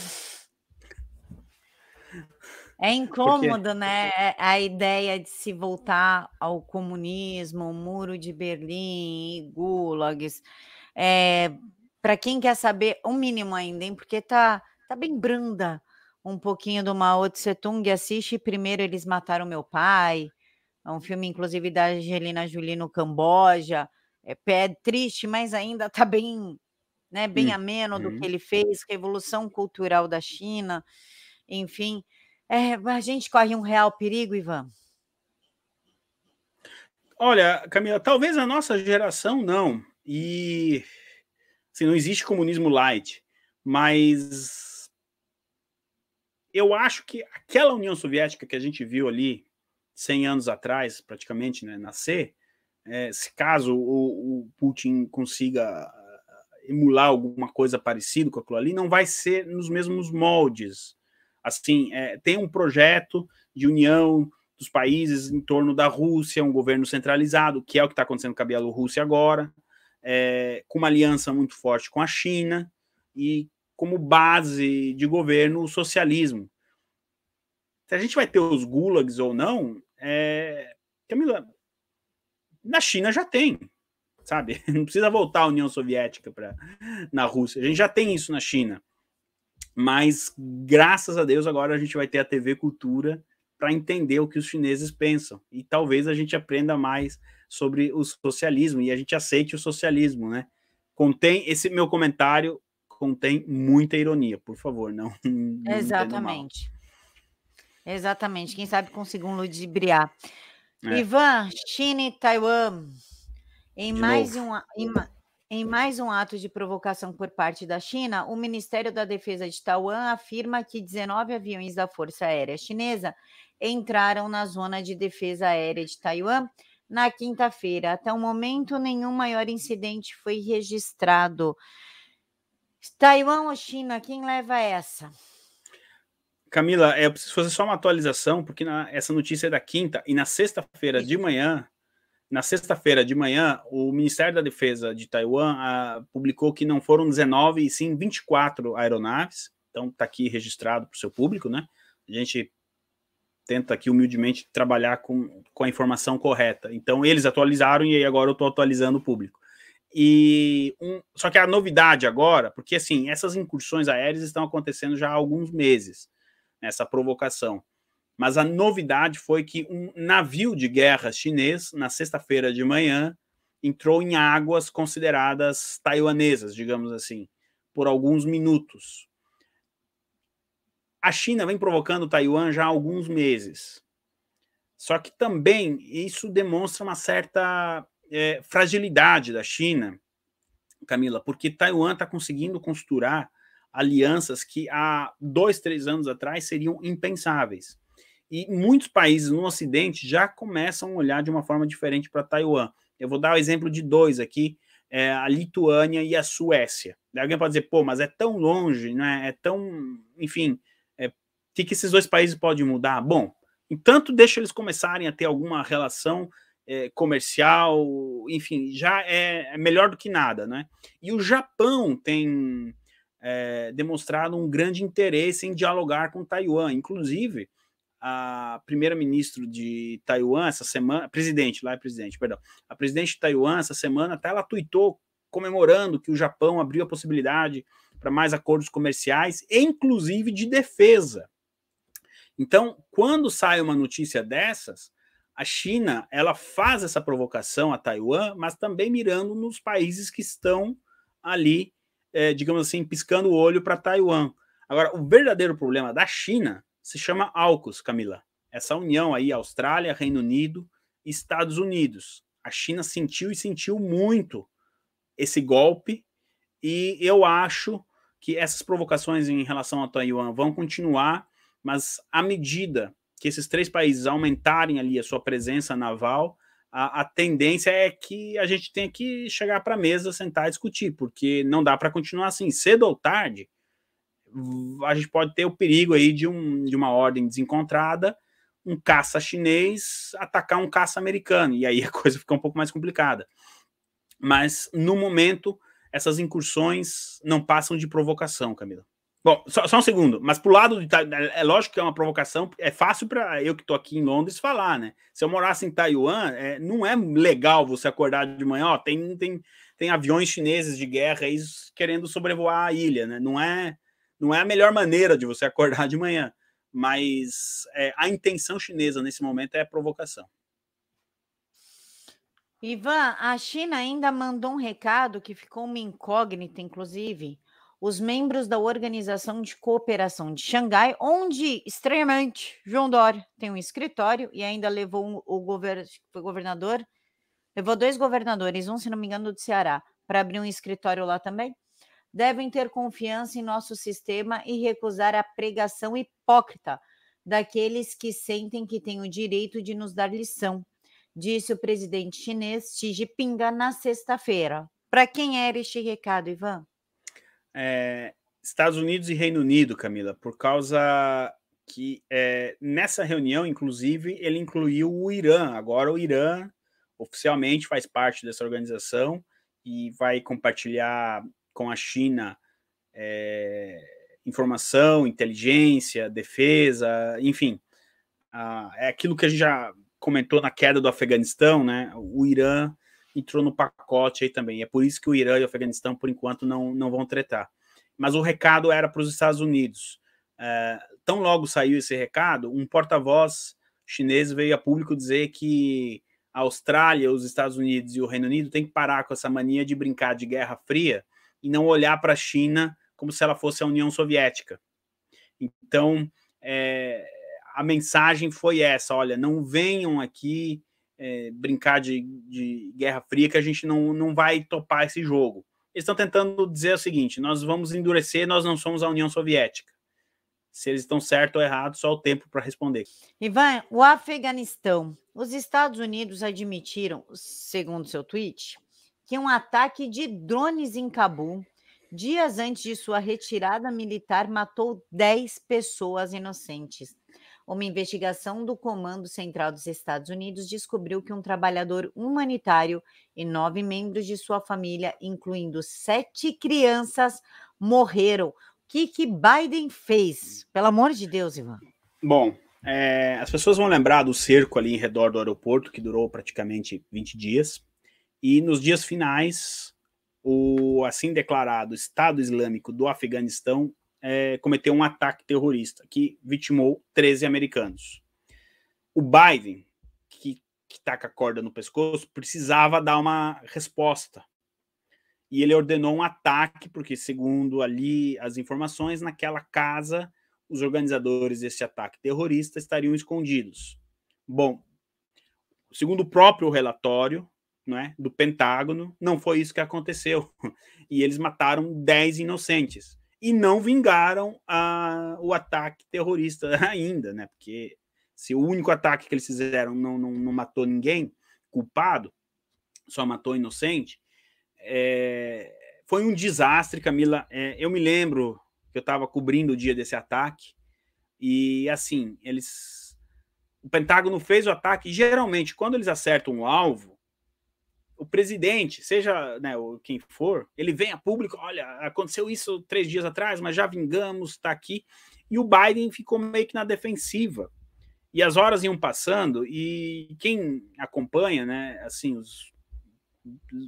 é incômodo, Porque... né? É, é a ideia de se voltar ao comunismo, o muro de Berlim, gulags. É, Para quem quer saber, o um mínimo ainda, hein? Porque tá, tá bem branda um pouquinho do Mao Tse Tung. Assiste primeiro Eles Mataram Meu Pai. É um filme, inclusive, da Angelina Jolie no Camboja. É, pé triste, mas ainda tá bem, né, bem hum. ameno do que uhum. ele fez. Revolução Cultural da China. Enfim, é, a gente corre um real perigo, Ivan? Olha, Camila, talvez a nossa geração não. E assim, não existe comunismo light, mas eu acho que aquela União Soviética que a gente viu ali 100 anos atrás, praticamente, né, nascer, é, se caso o, o, Putin consiga ah, emular alguma coisa parecida com aquilo ali, não vai ser nos mesmos moldes Assim, é, tem um projeto de união dos países em torno da Rússia, um governo centralizado, que é o que está acontecendo com a Bielorrússia agora, é, com uma aliança muito forte com a China e como base de governo o socialismo. Se a gente vai ter os gulags ou não, é, Camila, na China já tem, sabe? Não precisa voltar à União Soviética para na Rússia. A gente já tem isso na China. Mas graças a Deus agora a gente vai ter a TV Cultura para entender o que os chineses pensam e talvez a gente aprenda mais sobre o socialismo e a gente aceite o socialismo, né? Contém esse meu comentário contém muita ironia, por favor, não. não Exatamente. Exatamente. Quem sabe consigam ludibriar. É. Ivan, China e Taiwan. Em de mais novo. um em, em mais um ato de provocação por parte da China, o Ministério da Defesa de Taiwan afirma que 19 aviões da Força Aérea Chinesa entraram na zona de defesa aérea de Taiwan na quinta-feira. Até o momento, nenhum maior incidente foi registrado. Taiwan ou China, quem leva essa? Camila, é, eu preciso fazer só uma atualização, porque na, essa notícia é da quinta, e na sexta-feira de manhã, na sexta-feira de manhã, o Ministério da Defesa de Taiwan ah, publicou que não foram 19, e sim 24 aeronaves. Então, está aqui registrado para o seu público, né? A gente tenta aqui humildemente trabalhar com, com a informação correta. Então, eles atualizaram e aí agora eu estou atualizando o público. E um, só que a novidade agora, porque assim, essas incursões aéreas estão acontecendo já há alguns meses, essa provocação. Mas a novidade foi que um navio de guerra chinês, na sexta-feira de manhã, entrou em águas consideradas taiwanesas, digamos assim, por alguns minutos. A China vem provocando Taiwan já há alguns meses. Só que também isso demonstra uma certa é, fragilidade da China, Camila, porque Taiwan está conseguindo costurar alianças que há dois, três anos atrás seriam impensáveis. E muitos países no Ocidente já começam a olhar de uma forma diferente para Taiwan. Eu vou dar o exemplo de dois aqui, é a Lituânia e a Suécia. Alguém pode dizer, pô, mas é tão longe, né? É tão, enfim, é... o que, que esses dois países podem mudar? Bom, tanto deixa eles começarem a ter alguma relação é, comercial, enfim, já é, é, melhor do que nada, né? E o Japão tem é, demonstrado um grande interesse em dialogar com Taiwan, inclusive a primeira-ministro de Taiwan essa semana, presidente, lá é presidente, perdão, a presidente de Taiwan essa semana até ela tuitou comemorando que o Japão abriu a possibilidade para mais acordos comerciais, inclusive de defesa. Então, quando sai uma notícia dessas, a China ela faz essa provocação a Taiwan, mas também mirando nos países que estão ali, é, digamos assim, piscando o olho para Taiwan. Agora, o verdadeiro problema da China se chama AUKUS, Camila. Essa união aí, Austrália, Reino Unido e Estados Unidos. A China sentiu e sentiu muito esse golpe, e eu acho que essas provocações em relação a Taiwan vão continuar, mas à medida que esses três países aumentarem ali a sua presença naval, a, a tendência é que a gente tenha que chegar para a mesa, sentar e discutir, porque não dá para continuar assim. Cedo ou tarde, a gente pode ter o perigo aí de, um, de uma ordem desencontrada, um caça chinês atacar um caça americano, e aí a coisa fica um pouco mais complicada. Mas, no momento, essas incursões não passam de provocação, Camila. Bom, só, só, um segundo, mas pro lado de é, é lógico que é uma provocação, é fácil para eu que tô aqui em Londres falar, né? Se eu morasse em Taiwan, é, não é legal você acordar de manhã, ó, tem, tem, tem aviões chineses de guerra aí querendo sobrevoar a ilha, né? Não é não é a melhor maneira de você acordar de manhã, mas é, a intenção chinesa nesse momento é a provocação. Ivan, a China ainda mandou um recado que ficou uma incógnita, inclusive. Os membros da Organização de Cooperação de Xangai, onde, estranhamente, João Dória tem um escritório e ainda levou um, o governador, levou dois governadores, um, se não me engano, do Ceará, para abrir um escritório lá também devem ter confiança em nosso sistema e recusar a pregação hipócrita daqueles que sentem que têm o direito de nos dar lição, disse o presidente chinês Xi Jinping na sexta-feira. Para quem era este recado, Ivan? É, Estados Unidos e Reino Unido, Camila, por causa que é, nessa reunião, inclusive, ele incluiu o Irã. Agora o Irã oficialmente faz parte dessa organização e vai compartilhar com a China é, informação, inteligência, defesa, enfim. Ah, é aquilo que a gente já comentou na queda do Afeganistão, né? O Irã entrou no pacote aí também. É por isso que o Irã e o Afeganistão, por enquanto, não, não vão tretar. Mas o recado era para os Estados Unidos. É, tão logo saiu esse recado, um porta-voz chinês veio a público dizer que a Austrália, os Estados Unidos e o Reino Unido têm que parar com essa mania de brincar de Guerra Fria e não olhar para a China como se ela fosse a União Soviética. Então, é, a mensagem foi essa: olha, não venham aqui é, brincar de, de, Guerra Fria, que a gente não, não vai topar esse jogo. Eles estão tentando dizer o seguinte: nós vamos endurecer, nós não somos a União Soviética. Se eles estão certo ou errado, só o tempo para responder. Ivan, o Afeganistão. Os Estados Unidos admitiram, segundo seu tweet, que é um ataque de drones em Cabul, dias antes de sua retirada militar, matou 10 pessoas inocentes. Uma investigação do Comando Central dos Estados Unidos descobriu que um trabalhador humanitário e nove membros de sua família, incluindo sete crianças, morreram. O que, que Biden fez? Pelo amor de Deus, Ivan. Bom, é, as pessoas vão lembrar do cerco ali em redor do aeroporto, que durou praticamente 20 dias. E nos dias finais, o assim declarado Estado Islâmico do Afeganistão é, cometeu um ataque terrorista que vitimou 13 americanos. O Biden, que, que taca a corda no pescoço, precisava dar uma resposta e ele ordenou um ataque, porque, segundo ali as informações, naquela casa os organizadores desse ataque terrorista estariam escondidos. Bom, segundo o próprio relatório, né, do Pentágono, não foi isso que aconteceu. E eles mataram 10 inocentes. E não vingaram a, o ataque terrorista ainda, né? Porque se o único ataque que eles fizeram não, não, não matou ninguém culpado, só matou inocente, é, foi um desastre, Camila. É, eu me lembro que eu estava cobrindo o dia desse ataque e assim eles, o Pentágono fez o ataque. E, geralmente, quando eles acertam o um alvo, o presidente, seja né, quem for, ele vem a público, olha, aconteceu isso três dias atrás, mas já vingamos, está aqui. E o Biden ficou meio que na defensiva. E as horas iam passando, e quem acompanha, né, assim, os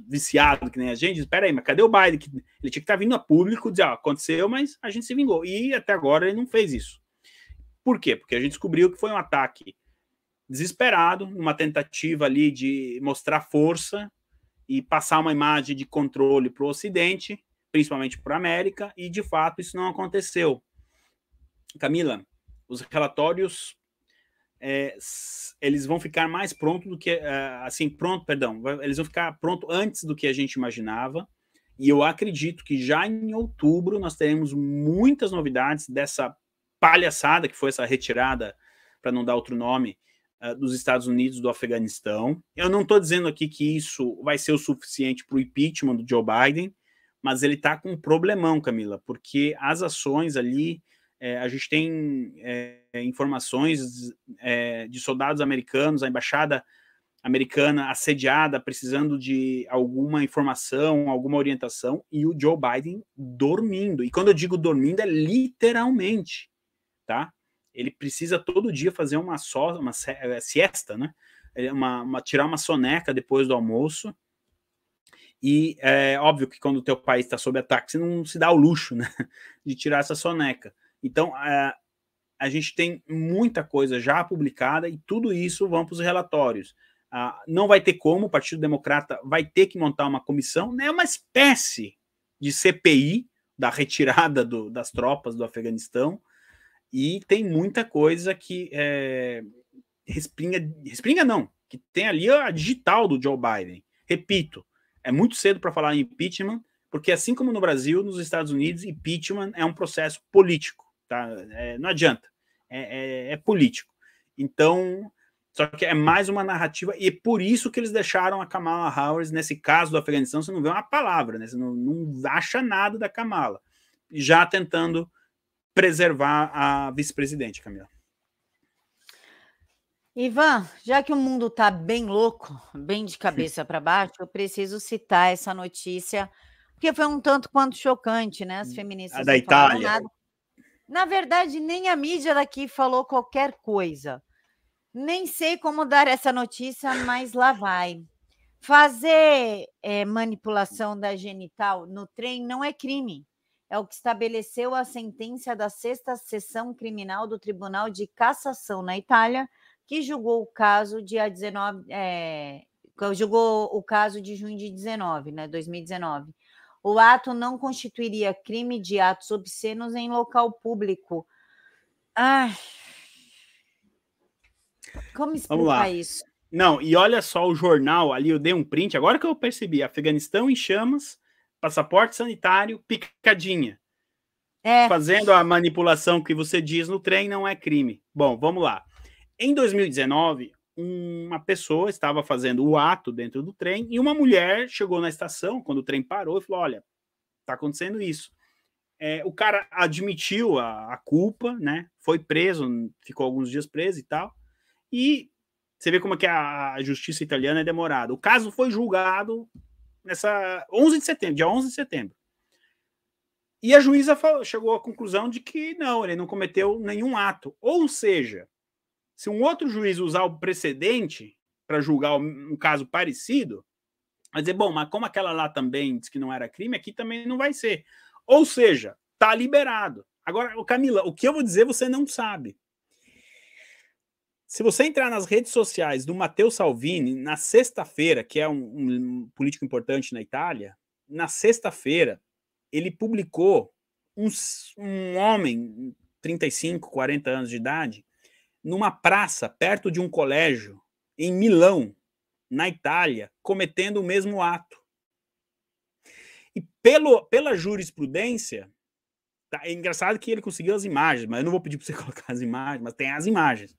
viciados que nem a gente, espera aí, mas cadê o Biden? Que ele tinha que estar vindo a público dizer, ó, aconteceu, mas a gente se vingou. E até agora ele não fez isso. Por quê? Porque a gente descobriu que foi um ataque desesperado, uma tentativa ali de mostrar força e passar uma imagem de controle para o Ocidente, principalmente para a América, e de fato isso não aconteceu. Camila, os relatórios é, eles vão ficar mais pronto do que é, assim pronto, perdão, eles vão ficar pronto antes do que a gente imaginava. E eu acredito que já em outubro nós teremos muitas novidades dessa palhaçada que foi essa retirada, para não dar outro nome, eh, dos Estados Unidos do Afeganistão. Eu não estou dizendo aqui que isso vai ser o suficiente para o impeachment do Joe Biden, mas ele está com um problemão, Camila, porque as ações ali, é, a gente tem é, informações é, de soldados americanos, a embaixada americana assediada, precisando de alguma informação, alguma orientação, e o Joe Biden dormindo. E quando eu digo dormindo, é literalmente, tá? ele precisa todo dia fazer uma só, uma eh, siesta, né? Uma, uma, tirar uma soneca depois do almoço. E é óbvio que quando o teu país está sob ataque, você não se dá o luxo né, de tirar essa soneca. Então, a, eh, a gente tem muita coisa já publicada e tudo isso vão para os relatórios. Ah, não vai ter como, o Partido Democrata vai ter que montar uma comissão, né, é uma espécie de CPI da retirada do, das tropas do Afeganistão, e tem muita coisa que é, respinga, respinga não, que tem ali a digital do Joe Biden. Repito, é muito cedo para falar em impeachment, porque assim como no Brasil, nos Estados Unidos, impeachment é um processo político, tá? É, não adianta, é, é, é, político. Então, só que é mais uma narrativa, e é por isso que eles deixaram a Kamala Harris, nesse caso do Afeganistão, você não vê uma palavra, né? você não, não acha nada da Kamala, já tentando preservar a vice-presidente, Camila. Ivan, já que o mundo está bem louco, bem de cabeça para baixo, eu preciso citar essa notícia, porque foi um tanto quanto chocante, né? As feministas. A da Itália. Nada. Na verdade, nem a mídia daqui falou qualquer coisa. Nem sei como dar essa notícia, mas lá vai. Fazer é, manipulação da genital no trem não é crime é o que estabeleceu a sentença da sexta sessão criminal do Tribunal de Cassação na Itália, que julgou o caso dia 19, é, julgou o caso de junho de 19, né, 2019. O ato não constituiria crime de atos obscenos em local público. Ai. Como explicar isso? Não, e olha só o jornal ali, eu dei um print, agora que eu percebi, Afeganistão em chamas, passaporte sanitário, picadinha. É. Fazendo a manipulação que você diz no trem não é crime. Bom, vamos lá. Em 2019, uma pessoa estava fazendo o ato dentro do trem e uma mulher chegou na estação quando o trem parou e falou: Olha, tá acontecendo isso. É, o cara admitiu a, a, culpa, né? Foi preso, ficou alguns dias preso e tal. E você vê como é que a, a justiça italiana é demorada. O caso foi julgado nessa 11 de setembro, dia 11 de setembro. E a juíza falou, chegou à conclusão de que não, ele não cometeu nenhum ato. Ou seja, se um outro juiz usar o precedente para julgar um caso parecido, vai dizer, bom, mas como aquela lá também disse que não era crime, aqui também não vai ser. Ou seja, tá liberado. Agora, Camila, o que eu vou dizer você não sabe. Se você entrar nas redes sociais do Matteo Salvini, na sexta-feira, que é um, um político importante na Itália, na sexta-feira, ele publicou um, um homem, 35, 40 anos de idade, numa praça perto de um colégio em Milão, na Itália, cometendo o mesmo ato. E pelo, pela jurisprudência, tá, é engraçado que ele conseguiu as imagens, mas eu não vou pedir para você colocar as imagens, mas tem as imagens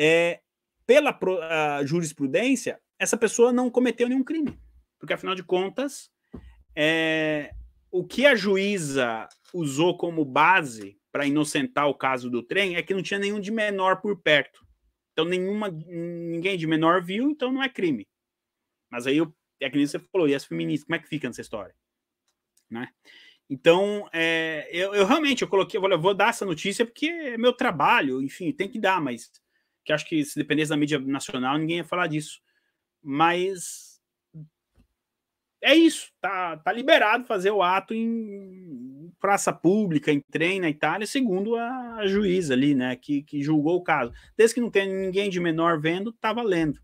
é, pela pro, jurisprudência, essa pessoa não cometeu nenhum crime. Porque, afinal de contas, é, o que a juíza usou como base para inocentar o caso do trem é que não tinha nenhum de menor por perto. Então, nenhuma, ninguém de menor viu, então não é crime. Mas aí, é que nem você falou, e as feministas, como é que fica nessa história? Né? Então, é, eu, eu, realmente eu coloquei, eu vou dar essa notícia porque é meu trabalho, enfim, tem que dar, mas que acho que se dependesse da mídia nacional, ninguém ia falar disso. Mas é isso, tá, tá liberado fazer o ato em praça pública, em trem na Itália, segundo a juíza ali, né, que, que julgou o caso. Desde que não tenha ninguém de menor vendo, tá valendo.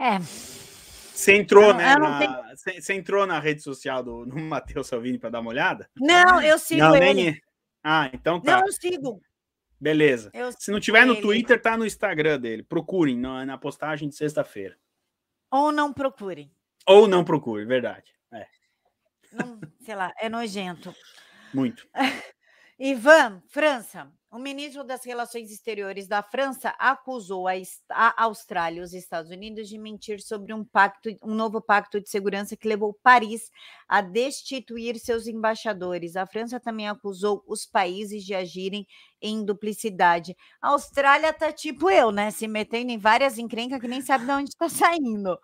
É. Você entrou, né? na, tenho... você, você, entrou na rede social do Matheus Salvini para dar uma olhada? Não, eu sigo não, ele. Nem... Ah, então tá. Não, eu sigo. Beleza. Eu Se não tiver ele. no Twitter, tá no Instagram dele. Procurem na, na postagem de sexta-feira. Ou não procurem. Ou não procurem, verdade. É. Não, sei lá, é nojento. Muito. Ivan, França, o ministro das Relações Exteriores da França acusou a, a, Austrália e os Estados Unidos de mentir sobre um pacto, um novo pacto de segurança que levou Paris a destituir seus embaixadores. A França também acusou os países de agirem em duplicidade. A Austrália tá tipo eu, né? Se metendo em várias encrencas que nem sabe de onde está saindo.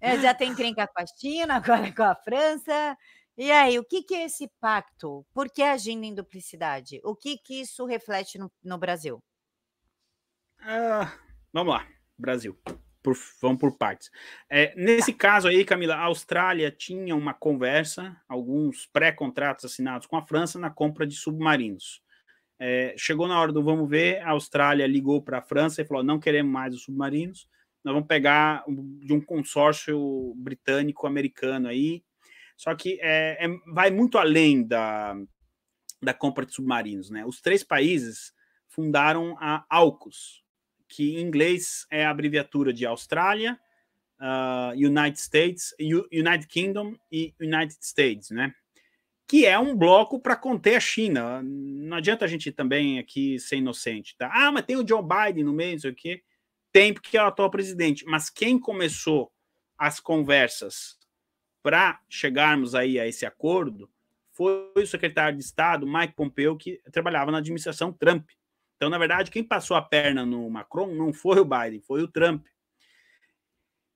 É, já tem encrenca com a China, agora com a França. E aí, o que, que é esse pacto? Por que agindo em duplicidade? O que, que isso reflete no, no Brasil? Ah, vamos lá, Brasil. Por, vamos por partes. É, nesse tá. caso aí, Camila, a Austrália tinha uma conversa, alguns pré-contratos assinados com a França na compra de submarinos. É, chegou na hora do vamos ver, a Austrália ligou para a França e falou: não queremos mais os submarinos, nós vamos pegar de um consórcio britânico-americano aí, só que é, é, vai muito além da, da compra de submarinos. Né? Os três países fundaram a AUKUS, que em inglês é a abreviatura de Austrália, uh, United States, United Kingdom e United States, né? Que é um bloco para conter a China. Não adianta a gente também aqui ser inocente, tá? Ah, mas tem o Joe Biden no meio, não sei o quê. Tem, porque é o atual presidente. Mas quem começou as conversas para chegarmos aí a esse acordo foi o secretário de Estado, Mike Pompeo, que trabalhava na administração Trump. Então, na verdade, quem passou a perna no Macron não foi o Biden, foi o Trump.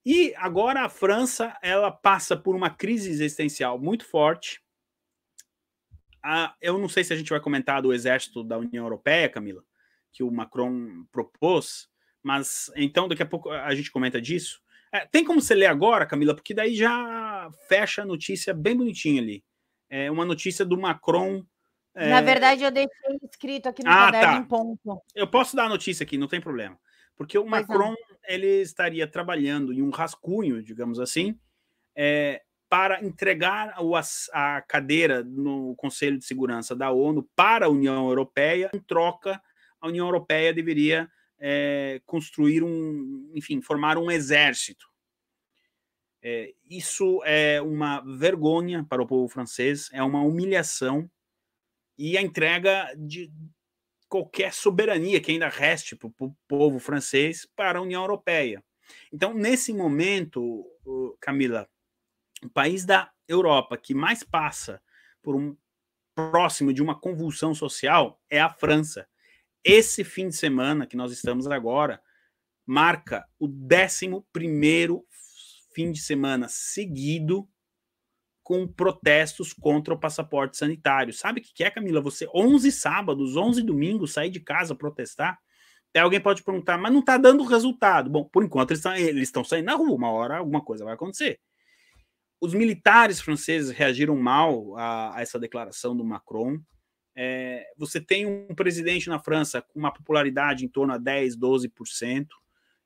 E agora a França ela passa por uma crise existencial muito forte. Ah, eu não sei se a gente vai comentar do exército da União Europeia, Camila, que o Macron propôs, mas então daqui a pouco a gente comenta disso. É, tem como você ler agora, Camila? Porque daí já fecha a notícia bem bonitinha ali. É uma notícia do Macron. É... Na verdade, eu deixei escrito aqui no ah, caderno tá. em ponto. Eu posso dar a notícia aqui, não tem problema. Porque o pois Macron ele estaria trabalhando em um rascunho, digamos assim, é, para entregar a cadeira no Conselho de Segurança da ONU para a União Europeia. Em troca, a União Europeia deveria é, construir um, enfim, formar um exército. É, isso é uma vergonha para o povo francês, é uma humilhação e a entrega de qualquer soberania que ainda reste para o povo francês para a União Europeia. Então, nesse momento, Camila, o país da Europa que mais passa por um próximo de uma convulsão social é a França, esse fim de semana que nós estamos agora marca o 11 fim de semana seguido com protestos contra o passaporte sanitário. Sabe o que é, Camila? Você 11 sábados, 11 domingos sair de casa protestar? Até alguém pode perguntar, mas não está dando resultado. Bom, por enquanto eles estão saindo na rua, uma hora alguma coisa vai acontecer. Os militares franceses reagiram mal a, a essa declaração do Macron. É, você tem um presidente na França com uma popularidade em torno a 10, 12%.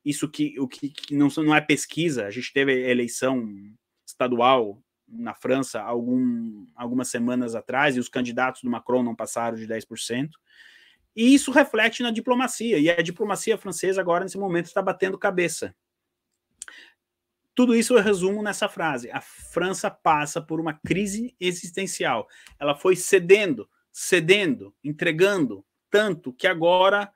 Isso que, o que, que não, não é pesquisa. A gente teve eleição estadual na França algum, algumas semanas atrás e os candidatos do Macron não passaram de 10%. E isso reflete na diplomacia. E a diplomacia francesa agora, nesse momento, está batendo cabeça. Tudo isso eu resumo nessa frase. A França passa por uma crise existencial. Ela foi cedendo cedendo, entregando tanto que agora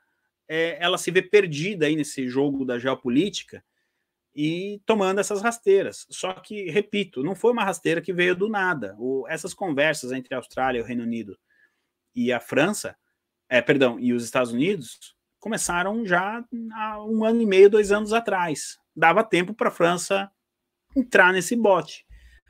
é, ela se vê perdida aí nesse jogo da geopolítica e tomando essas rasteiras. Só que, repito, não foi uma rasteira que veio do nada. O, essas conversas entre a Austrália, o Reino Unido e a França, é, perdão, e os Estados Unidos começaram já há um ano e meio, dois anos atrás. Dava tempo para a França entrar nesse bote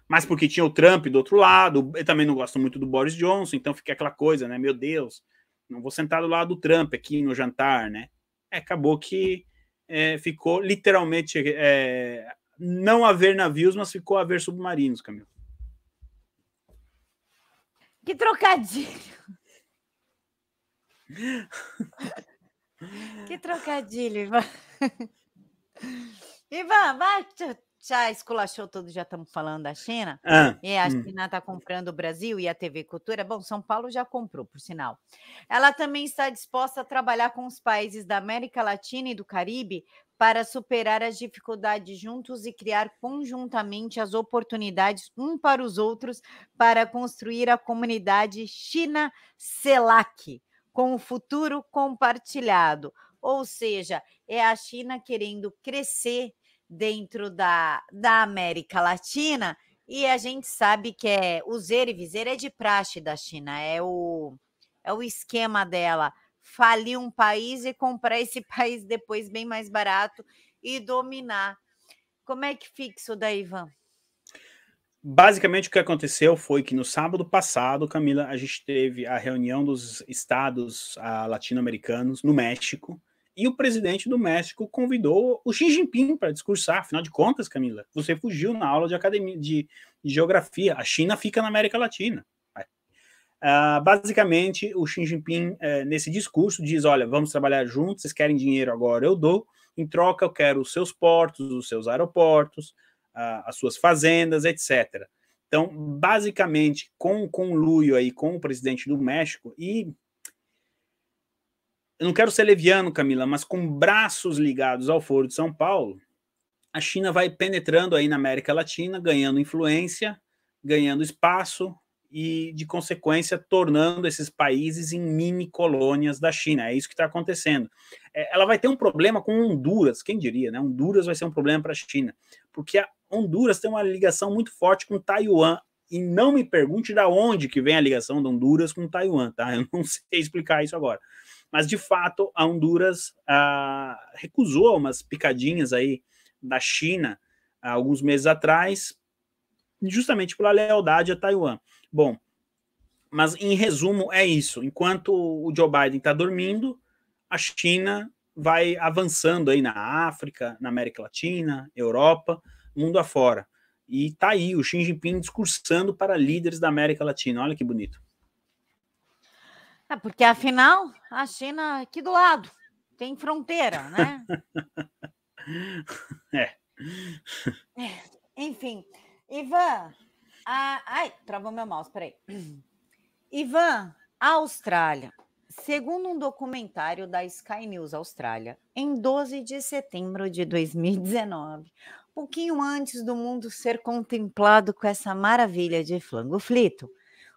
mas porque tinha o Trump do outro lado, eu também não gosto muito do Boris Johnson, então fica aquela coisa, né? Meu Deus, não vou sentar do lado do Trump aqui no jantar, né? É, acabou que é, ficou literalmente é, não haver navios, mas ficou haver submarinos, Camilo. Que trocadilho! que trocadilho, Ivan. Ivan, vai, já esculachou todo, já estamos falando da China. Ah, a hum. China está comprando o Brasil e a TV Cultura. Bom, São Paulo já comprou, por sinal. Ela também está disposta a trabalhar com os países da América Latina e do Caribe para superar as dificuldades juntos e criar conjuntamente as oportunidades um para os outros para construir a comunidade China CELAC, com o futuro compartilhado. Ou seja, é a China querendo crescer dentro da, da América Latina. E a gente sabe que é o zero e viseira é de praxe da China, é o, é o esquema dela. Falir um país e comprar esse país depois bem mais barato e dominar. Como é que fica isso daí, Ivan? Basicamente, o que aconteceu foi que no sábado passado, Camila, a gente teve a reunião dos estados ah, latino-americanos no México, e o presidente do México convidou o Xi Jinping para discursar. Afinal de contas, Camila, você fugiu na aula de academia de, de geografia. A China fica na América Latina. Uh, basicamente, o Xi Jinping, uh, nesse discurso, diz: olha, vamos trabalhar juntos, vocês querem dinheiro agora, eu dou. Em troca, eu quero os seus portos, os seus aeroportos, uh, as suas fazendas, etc. Então, basicamente, com o conluio aí com o presidente do México e eu não quero ser leviano, Camila, mas com braços ligados ao Foro de São Paulo, a China vai penetrando aí na América Latina, ganhando influência, ganhando espaço e, de consequência, tornando esses países em mini colônias da China. É isso que está acontecendo. É, ela vai ter um problema com Honduras, quem diria, né? Honduras vai ser um problema para a China, porque a Honduras tem uma ligação muito forte com Taiwan. E não me pergunte da onde que vem a ligação de Honduras com Taiwan, tá? Eu não sei explicar isso agora. Mas, de fato, a Honduras ah, recusou umas picadinhas aí da China há ah, alguns meses atrás, justamente pela lealdade a Taiwan. Bom, mas em resumo é isso. Enquanto o Joe Biden está dormindo, a China vai avançando aí na África, na América Latina, Europa, mundo afora. E tá aí o Xi Jinping discursando para líderes da América Latina. Olha que bonito. É porque, afinal, a China aqui do lado tem fronteira, né? é. é. Enfim, Ivan. A... Ai, travou meu mouse, peraí. Ivan, a Austrália. Segundo um documentário da Sky News Austrália, em 12 de setembro de 2019, pouquinho antes do mundo ser contemplado com essa maravilha de flango flito,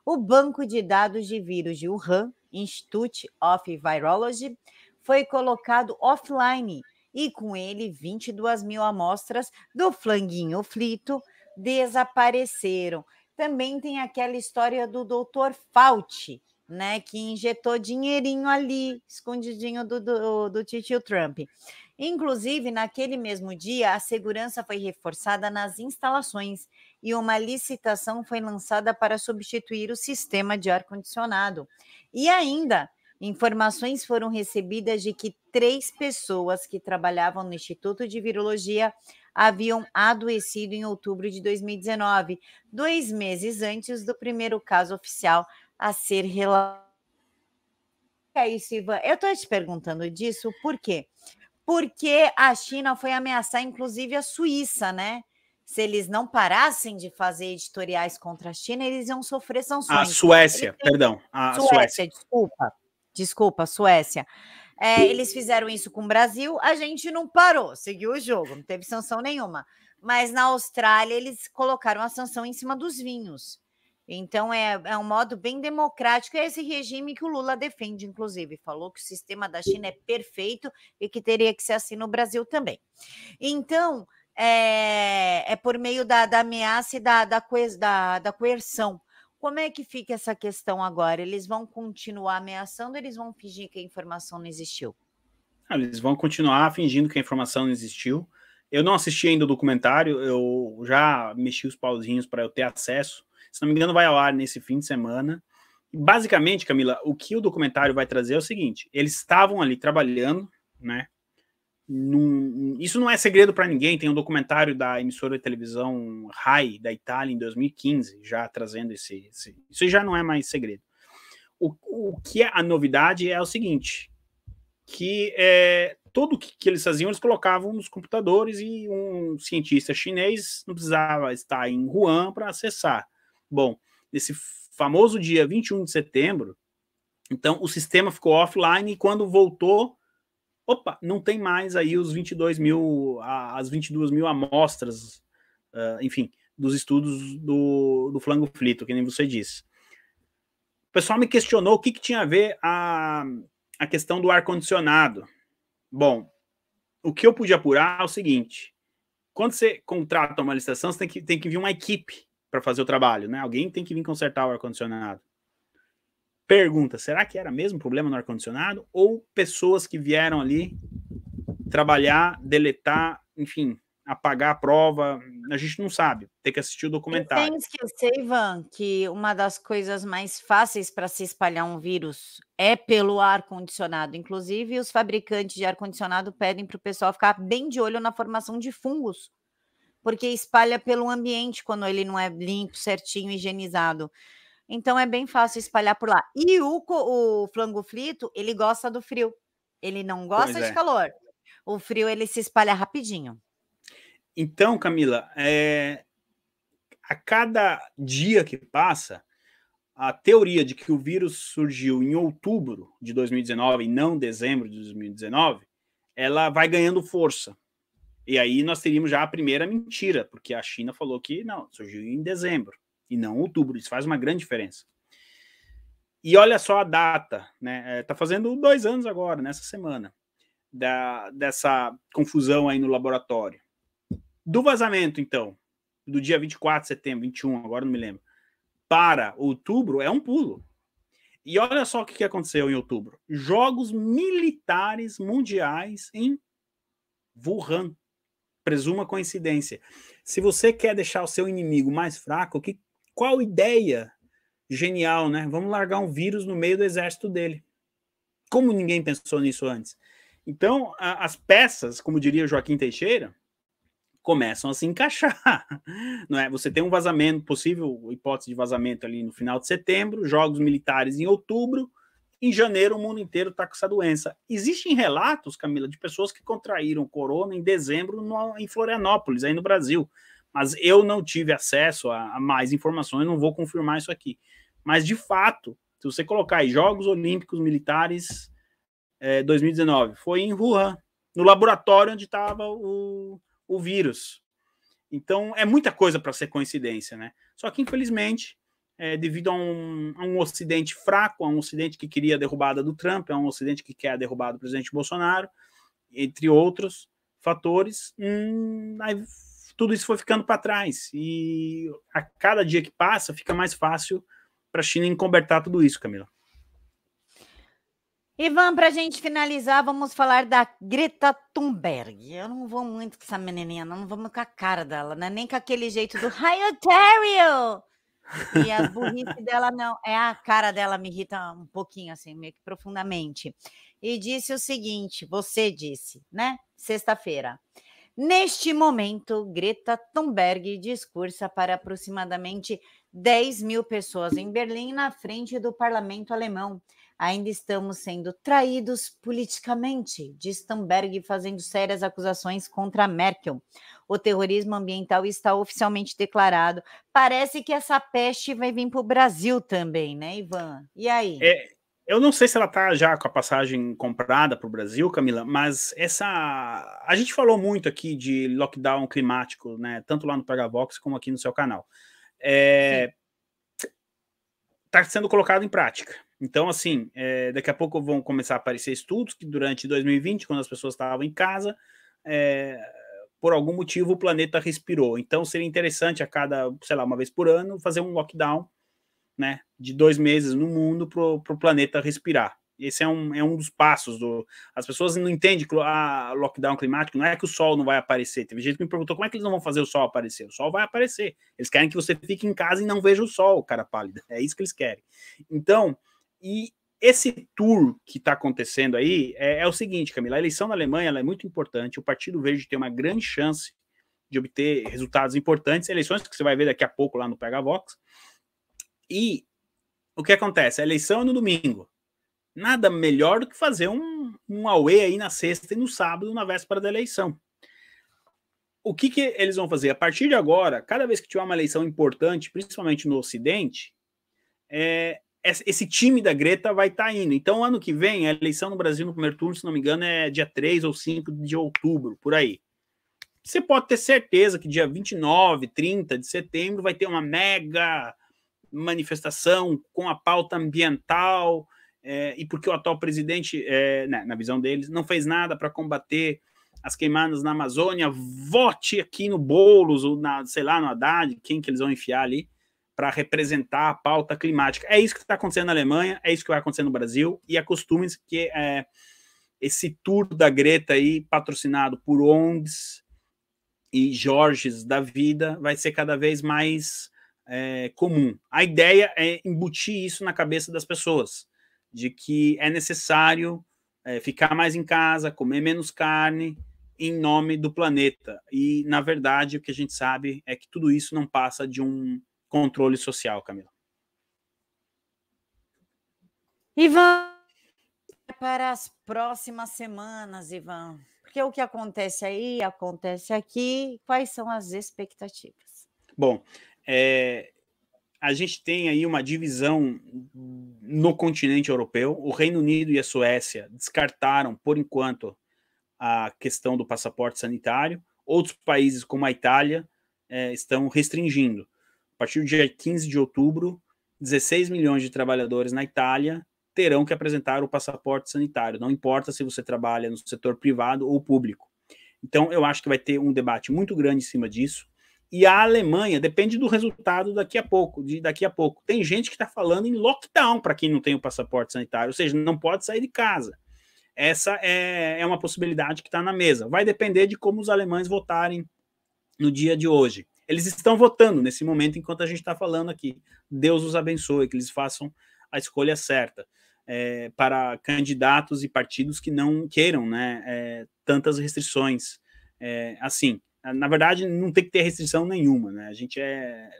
o banco de dados de vírus de Wuhan Institute of Virology, foi colocado offline e com ele 22 mil amostras do flanguinho frito desapareceram. Também tem aquela história do doutor Fauci, né, que injetou dinheirinho ali, escondidinho do, do, do titio Trump. Inclusive, naquele mesmo dia, a segurança foi reforçada nas instalações e uma licitação foi lançada para substituir o sistema de ar-condicionado. E ainda, informações foram recebidas de que três pessoas que trabalhavam no Instituto de Virologia haviam adoecido em outubro de 2019, dois meses antes do primeiro caso oficial a ser relatado. E aí, Silva, eu estou te perguntando disso, por quê? Porque a China foi ameaçar, inclusive, a Suíça, né? se eles não parassem de fazer editoriais contra a China, eles iam sofrer sanções. A Suécia, têm... perdão. A Suécia, Suécia, desculpa. Desculpa, Suécia. É, eles fizeram isso com o Brasil, a gente não parou, seguiu o jogo, não teve sanção nenhuma. Mas na Austrália, eles colocaram a sanção em cima dos vinhos. Então, é, é um modo bem democrático, é esse regime que o Lula defende, inclusive. Falou que o sistema da China é perfeito e que teria que ser assim no Brasil também. Então, é, é por meio da, da ameaça e da, da, da, da coerção. Como é que fica essa questão agora? Eles vão continuar ameaçando ou eles vão fingir que a informação não existiu? Ah, eles vão continuar fingindo que a informação não existiu. Eu não assisti ainda o documentário, eu já mexi os pauzinhos para eu ter acesso. Se não me engano, vai ao ar nesse fim de semana. Basicamente, Camila, o que o documentário vai trazer é o seguinte: eles estavam ali trabalhando, né? Num, isso não é segredo para ninguém. Tem um documentário da emissora de televisão Rai da Itália em 2015, já trazendo esse. esse isso já não é mais segredo. O, o que é a novidade é o seguinte: que é, tudo que, que eles faziam, eles colocavam nos computadores e um cientista chinês não precisava estar em Wuhan para acessar. Bom, nesse famoso dia 21 de setembro, então o sistema ficou offline e quando voltou opa, não tem mais aí os 22 mil, as 22 mil amostras, uh, enfim, dos estudos do, do flango flito, que nem você disse. O pessoal me questionou o que, que tinha a ver a, a questão do ar-condicionado. Bom, o que eu pude apurar é o seguinte: quando você contrata uma licitação, você tem que, tem que vir uma equipe para fazer o trabalho, né? Alguém tem que vir consertar o ar-condicionado. Pergunta: será que era mesmo problema no ar-condicionado? Ou pessoas que vieram ali trabalhar, deletar, enfim, apagar a prova? A gente não sabe, tem que assistir o documentário. que esquecer, Ivan, que uma das coisas mais fáceis para se espalhar um vírus é pelo ar-condicionado. Inclusive, os fabricantes de ar-condicionado pedem para o pessoal ficar bem de olho na formação de fungos, porque espalha pelo ambiente quando ele não é limpo, certinho, higienizado. Então é bem fácil espalhar por lá. E o, o flango frito, ele gosta do frio. Ele não gosta pois de é. calor. O frio ele se espalha rapidinho. Então, Camila, é... a cada dia que passa, a teoria de que o vírus surgiu em outubro de 2019 e não dezembro de 2019, ela vai ganhando força. E aí nós teríamos já a primeira mentira, porque a China falou que não, surgiu em dezembro e não outubro. Isso faz uma grande diferença. E olha só a data, né? Está é, fazendo dois anos agora, nessa semana, da, dessa confusão aí no laboratório. Do vazamento, então, do dia 24 de setembro, 21, agora não me lembro, para outubro, é um pulo. E olha só o que aconteceu em outubro: Jogos Militares Mundiais em Wuhan. Presuma coincidência. Se você quer deixar o seu inimigo mais fraco, o que qual ideia genial, né? Vamos largar um vírus no meio do exército dele. Como ninguém pensou nisso antes? Então, a, as peças, como diria Joaquim Teixeira, começam a se encaixar, não é? Você tem um vazamento, possível hipótese de vazamento ali no final de setembro, jogos militares em outubro, em janeiro o mundo inteiro está com essa doença. Existem relatos, Camila, de pessoas que contraíram corona em dezembro no, em Florianópolis, aí no Brasil mas eu não tive acesso a, a mais informações, não vou confirmar isso aqui. Mas de fato, se você colocar aí Jogos Olímpicos Militares é, 2019, foi em Wuhan, no laboratório onde estava o, o vírus. Então é muita coisa para ser coincidência, né? Só que infelizmente é, devido a um, a um, ocidente fraco, a um ocidente que queria a derrubada do Trump, a um ocidente que quer a derrubada do presidente Bolsonaro, entre outros fatores, hum, tudo isso foi ficando para trás. E a cada dia que passa, fica mais fácil para a China encobertar tudo isso, Camila. Ivan, para a gente finalizar, vamos falar da Greta Thunberg. Eu não vou muito com essa menininha, não, vamos vou muito com a cara dela, né? nem com aquele jeito do Hi, Ontario! E a burrice dela não, é a cara dela me irrita um pouquinho, assim, meio que profundamente. E disse o seguinte: você disse, né? Sexta-feira. Neste momento, Greta Thunberg discursa para aproximadamente 10 mil pessoas em Berlim na frente do parlamento alemão. Ainda estamos sendo traídos politicamente, diz Thunberg, fazendo sérias acusações contra Merkel. O terrorismo ambiental está oficialmente declarado. Parece que essa peste vai vir para o Brasil também, né, Ivan? E aí? É, eu não sei se ela está já com a passagem comprada para o Brasil, Camila, mas essa. A gente falou muito aqui de lockdown climático, né? Tanto lá no Pegavox como aqui no seu canal. É... Está sendo colocado em prática. Então, assim, é... daqui a pouco vão começar a aparecer estudos que durante 2020, quando as pessoas estavam em casa, é... por algum motivo o planeta respirou. Então, seria interessante a cada, sei lá, uma vez por ano, fazer um lockdown né, de dois meses no mundo para o planeta respirar. Esse é um, é um dos passos. Do, as pessoas não entendem que a lockdown climático não é que o sol não vai aparecer. Teve gente que me perguntou como é que eles não vão fazer o sol aparecer. O sol vai aparecer. Eles querem que você fique em casa e não veja o sol, cara pálida. É isso que eles querem. Então, e esse tour que está acontecendo aí é, é, o seguinte, Camila, a eleição na Alemanha é muito importante, o Partido Verde tem uma grande chance de obter resultados importantes, eleições que você vai ver daqui a pouco lá no Pega Vox, e o que acontece? A eleição é no domingo. Nada melhor do que fazer um, um aí na sexta e no sábado, na véspera da eleição. O que, que eles vão fazer? A partir de agora, cada vez que tiver uma eleição importante, principalmente no Ocidente, é, esse time da Greta vai estar tá indo. Então, ano que vem, a eleição no Brasil no primeiro turno, se não me engano, é dia 3 ou 5 de outubro, por aí. Você pode ter certeza que dia 29, 30 de setembro vai ter uma mega manifestação com a pauta ambiental, é, e porque o atual presidente, é, né, na visão deles, não fez nada para combater as queimadas na Amazônia, vote aqui no Boulos, ou na, sei lá, no Haddad, quem que eles vão enfiar ali para representar a pauta climática. É isso que está acontecendo na Alemanha, é isso que vai acontecer no Brasil, e acostume-se que é, esse tour da Greta aí, patrocinado por ONGs e Jorges da vida, vai ser cada vez mais é, comum. A ideia é embutir isso na cabeça das pessoas, de que é necessário é, ficar mais em casa, comer menos carne, em nome do planeta. E, na verdade, o que a gente sabe é que tudo isso não passa de um controle social, Camila. Ivan, para as próximas semanas, Ivan, porque o que acontece aí, acontece aqui, quais são as expectativas? Bom, é, a gente tem aí uma divisão no continente europeu. O Reino Unido e a Suécia descartaram, por enquanto, a questão do passaporte sanitário. Outros países, como a Itália, é, estão restringindo. A partir do dia 15 de outubro, 16 milhões de trabalhadores na Itália terão que apresentar o passaporte sanitário, não importa se você trabalha no setor privado ou público. Então, eu acho que vai ter um debate muito grande em cima disso e a Alemanha depende do resultado daqui a pouco, de daqui a pouco. Tem gente que está falando em lockdown para quem não tem o passaporte sanitário, ou seja, não pode sair de casa. Essa é, é uma possibilidade que está na mesa. Vai depender de como os alemães votarem no dia de hoje. Eles estão votando nesse momento enquanto a gente está falando aqui. Deus os abençoe, que eles façam a escolha certa é, para candidatos e partidos que não queiram né, é, tantas restrições é, assim na verdade, não tem que ter restrição nenhuma, né? A gente é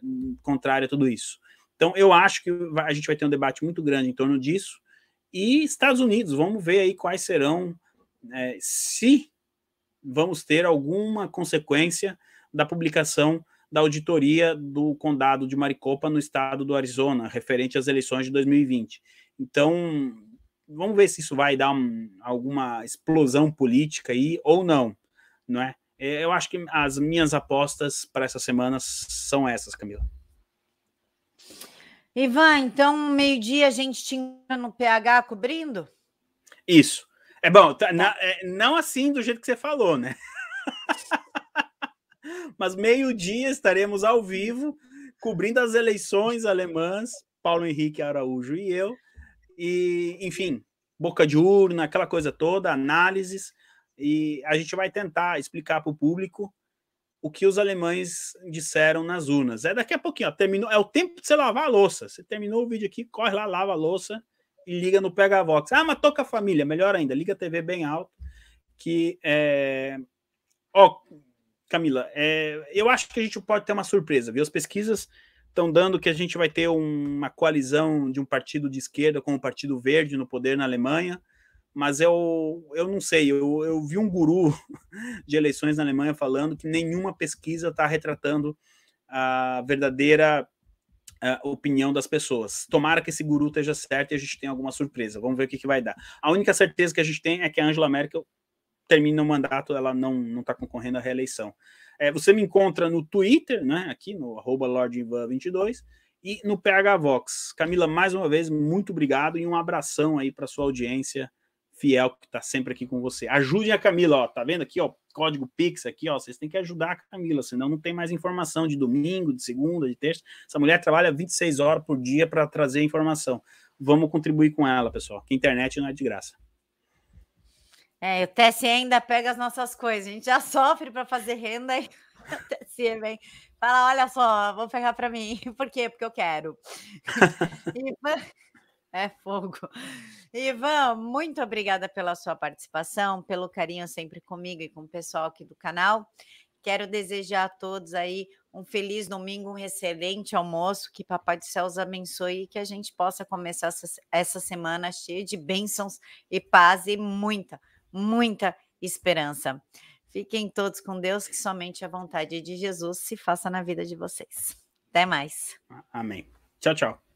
contrário a tudo isso. Então, eu acho que a gente vai ter um debate muito grande em torno disso. E Estados Unidos, vamos ver aí quais serão, é, se vamos ter alguma consequência da publicação da auditoria do condado de Maricopa no estado do Arizona, referente às eleições de 2020. Então, vamos ver se isso vai dar um, alguma explosão política aí ou não, não é? É, eu acho que as minhas apostas para essa semana são essas, Camila. Ivan, então meio-dia a gente tinha no PH cobrindo? Isso. É bom, tá, tá, na, é, não assim do jeito que você falou, né? Mas meio-dia estaremos ao vivo cobrindo as eleições alemãs, Paulo Henrique Araújo e eu. E, enfim, boca de urna, aquela coisa toda, análises. E a gente vai tentar explicar para o público o que os alemães disseram nas urnas. É daqui a pouquinho, ó, terminou, é o tempo de você lavar a louça. Você terminou o vídeo aqui, corre lá, lava a louça e liga no Pega Vox. Ah, mas toca a família, melhor ainda, liga a TV bem alto. Que é. Ó, Camila, é... eu acho que a gente pode ter uma surpresa, viu? As pesquisas estão dando que a gente vai ter uma coalizão de um partido de esquerda com o um Partido Verde no poder na Alemanha mas eu, eu não sei, eu, eu vi um guru de eleições na Alemanha falando que nenhuma pesquisa está retratando a verdadeira a opinião das pessoas. Tomara que esse guru esteja certo e a gente tenha alguma surpresa. Vamos ver o que, que vai dar. A única certeza que a gente tem é que a Angela Merkel termina o mandato, ela não está concorrendo à reeleição. É, você me encontra no Twitter, né, aqui no arroba 22 e no PH Vox. Camila, mais uma vez, muito obrigado e um abração aí para sua audiência fiel que está sempre aqui com você. Ajudem a Camila, ó, tá vendo aqui, ó, código Pix aqui, ó, vocês têm que ajudar a Camila, senão não tem mais informação de domingo, de segunda, de terça. Essa mulher trabalha 26 horas por dia para trazer informação. Vamos contribuir com ela, pessoal, que internet não é de graça. É, o TSE ainda pega as nossas coisas, a gente já sofre para fazer renda e o TSE vem. Fala, olha só, vou pegar para mim. Por quê? Porque eu quero. e, é fogo. Ivan, muito obrigada pela sua participação, pelo carinho sempre comigo e com o pessoal aqui do canal. Quero desejar a todos aí um feliz domingo, um excelente almoço, que Papai do Céu os abençoe e que a gente possa começar essa, essa semana cheia de bênçãos e paz e muita, muita esperança. Fiquem todos com Deus, que somente a vontade de Jesus se faça na vida de vocês. Até mais. Amém. Tchau, tchau.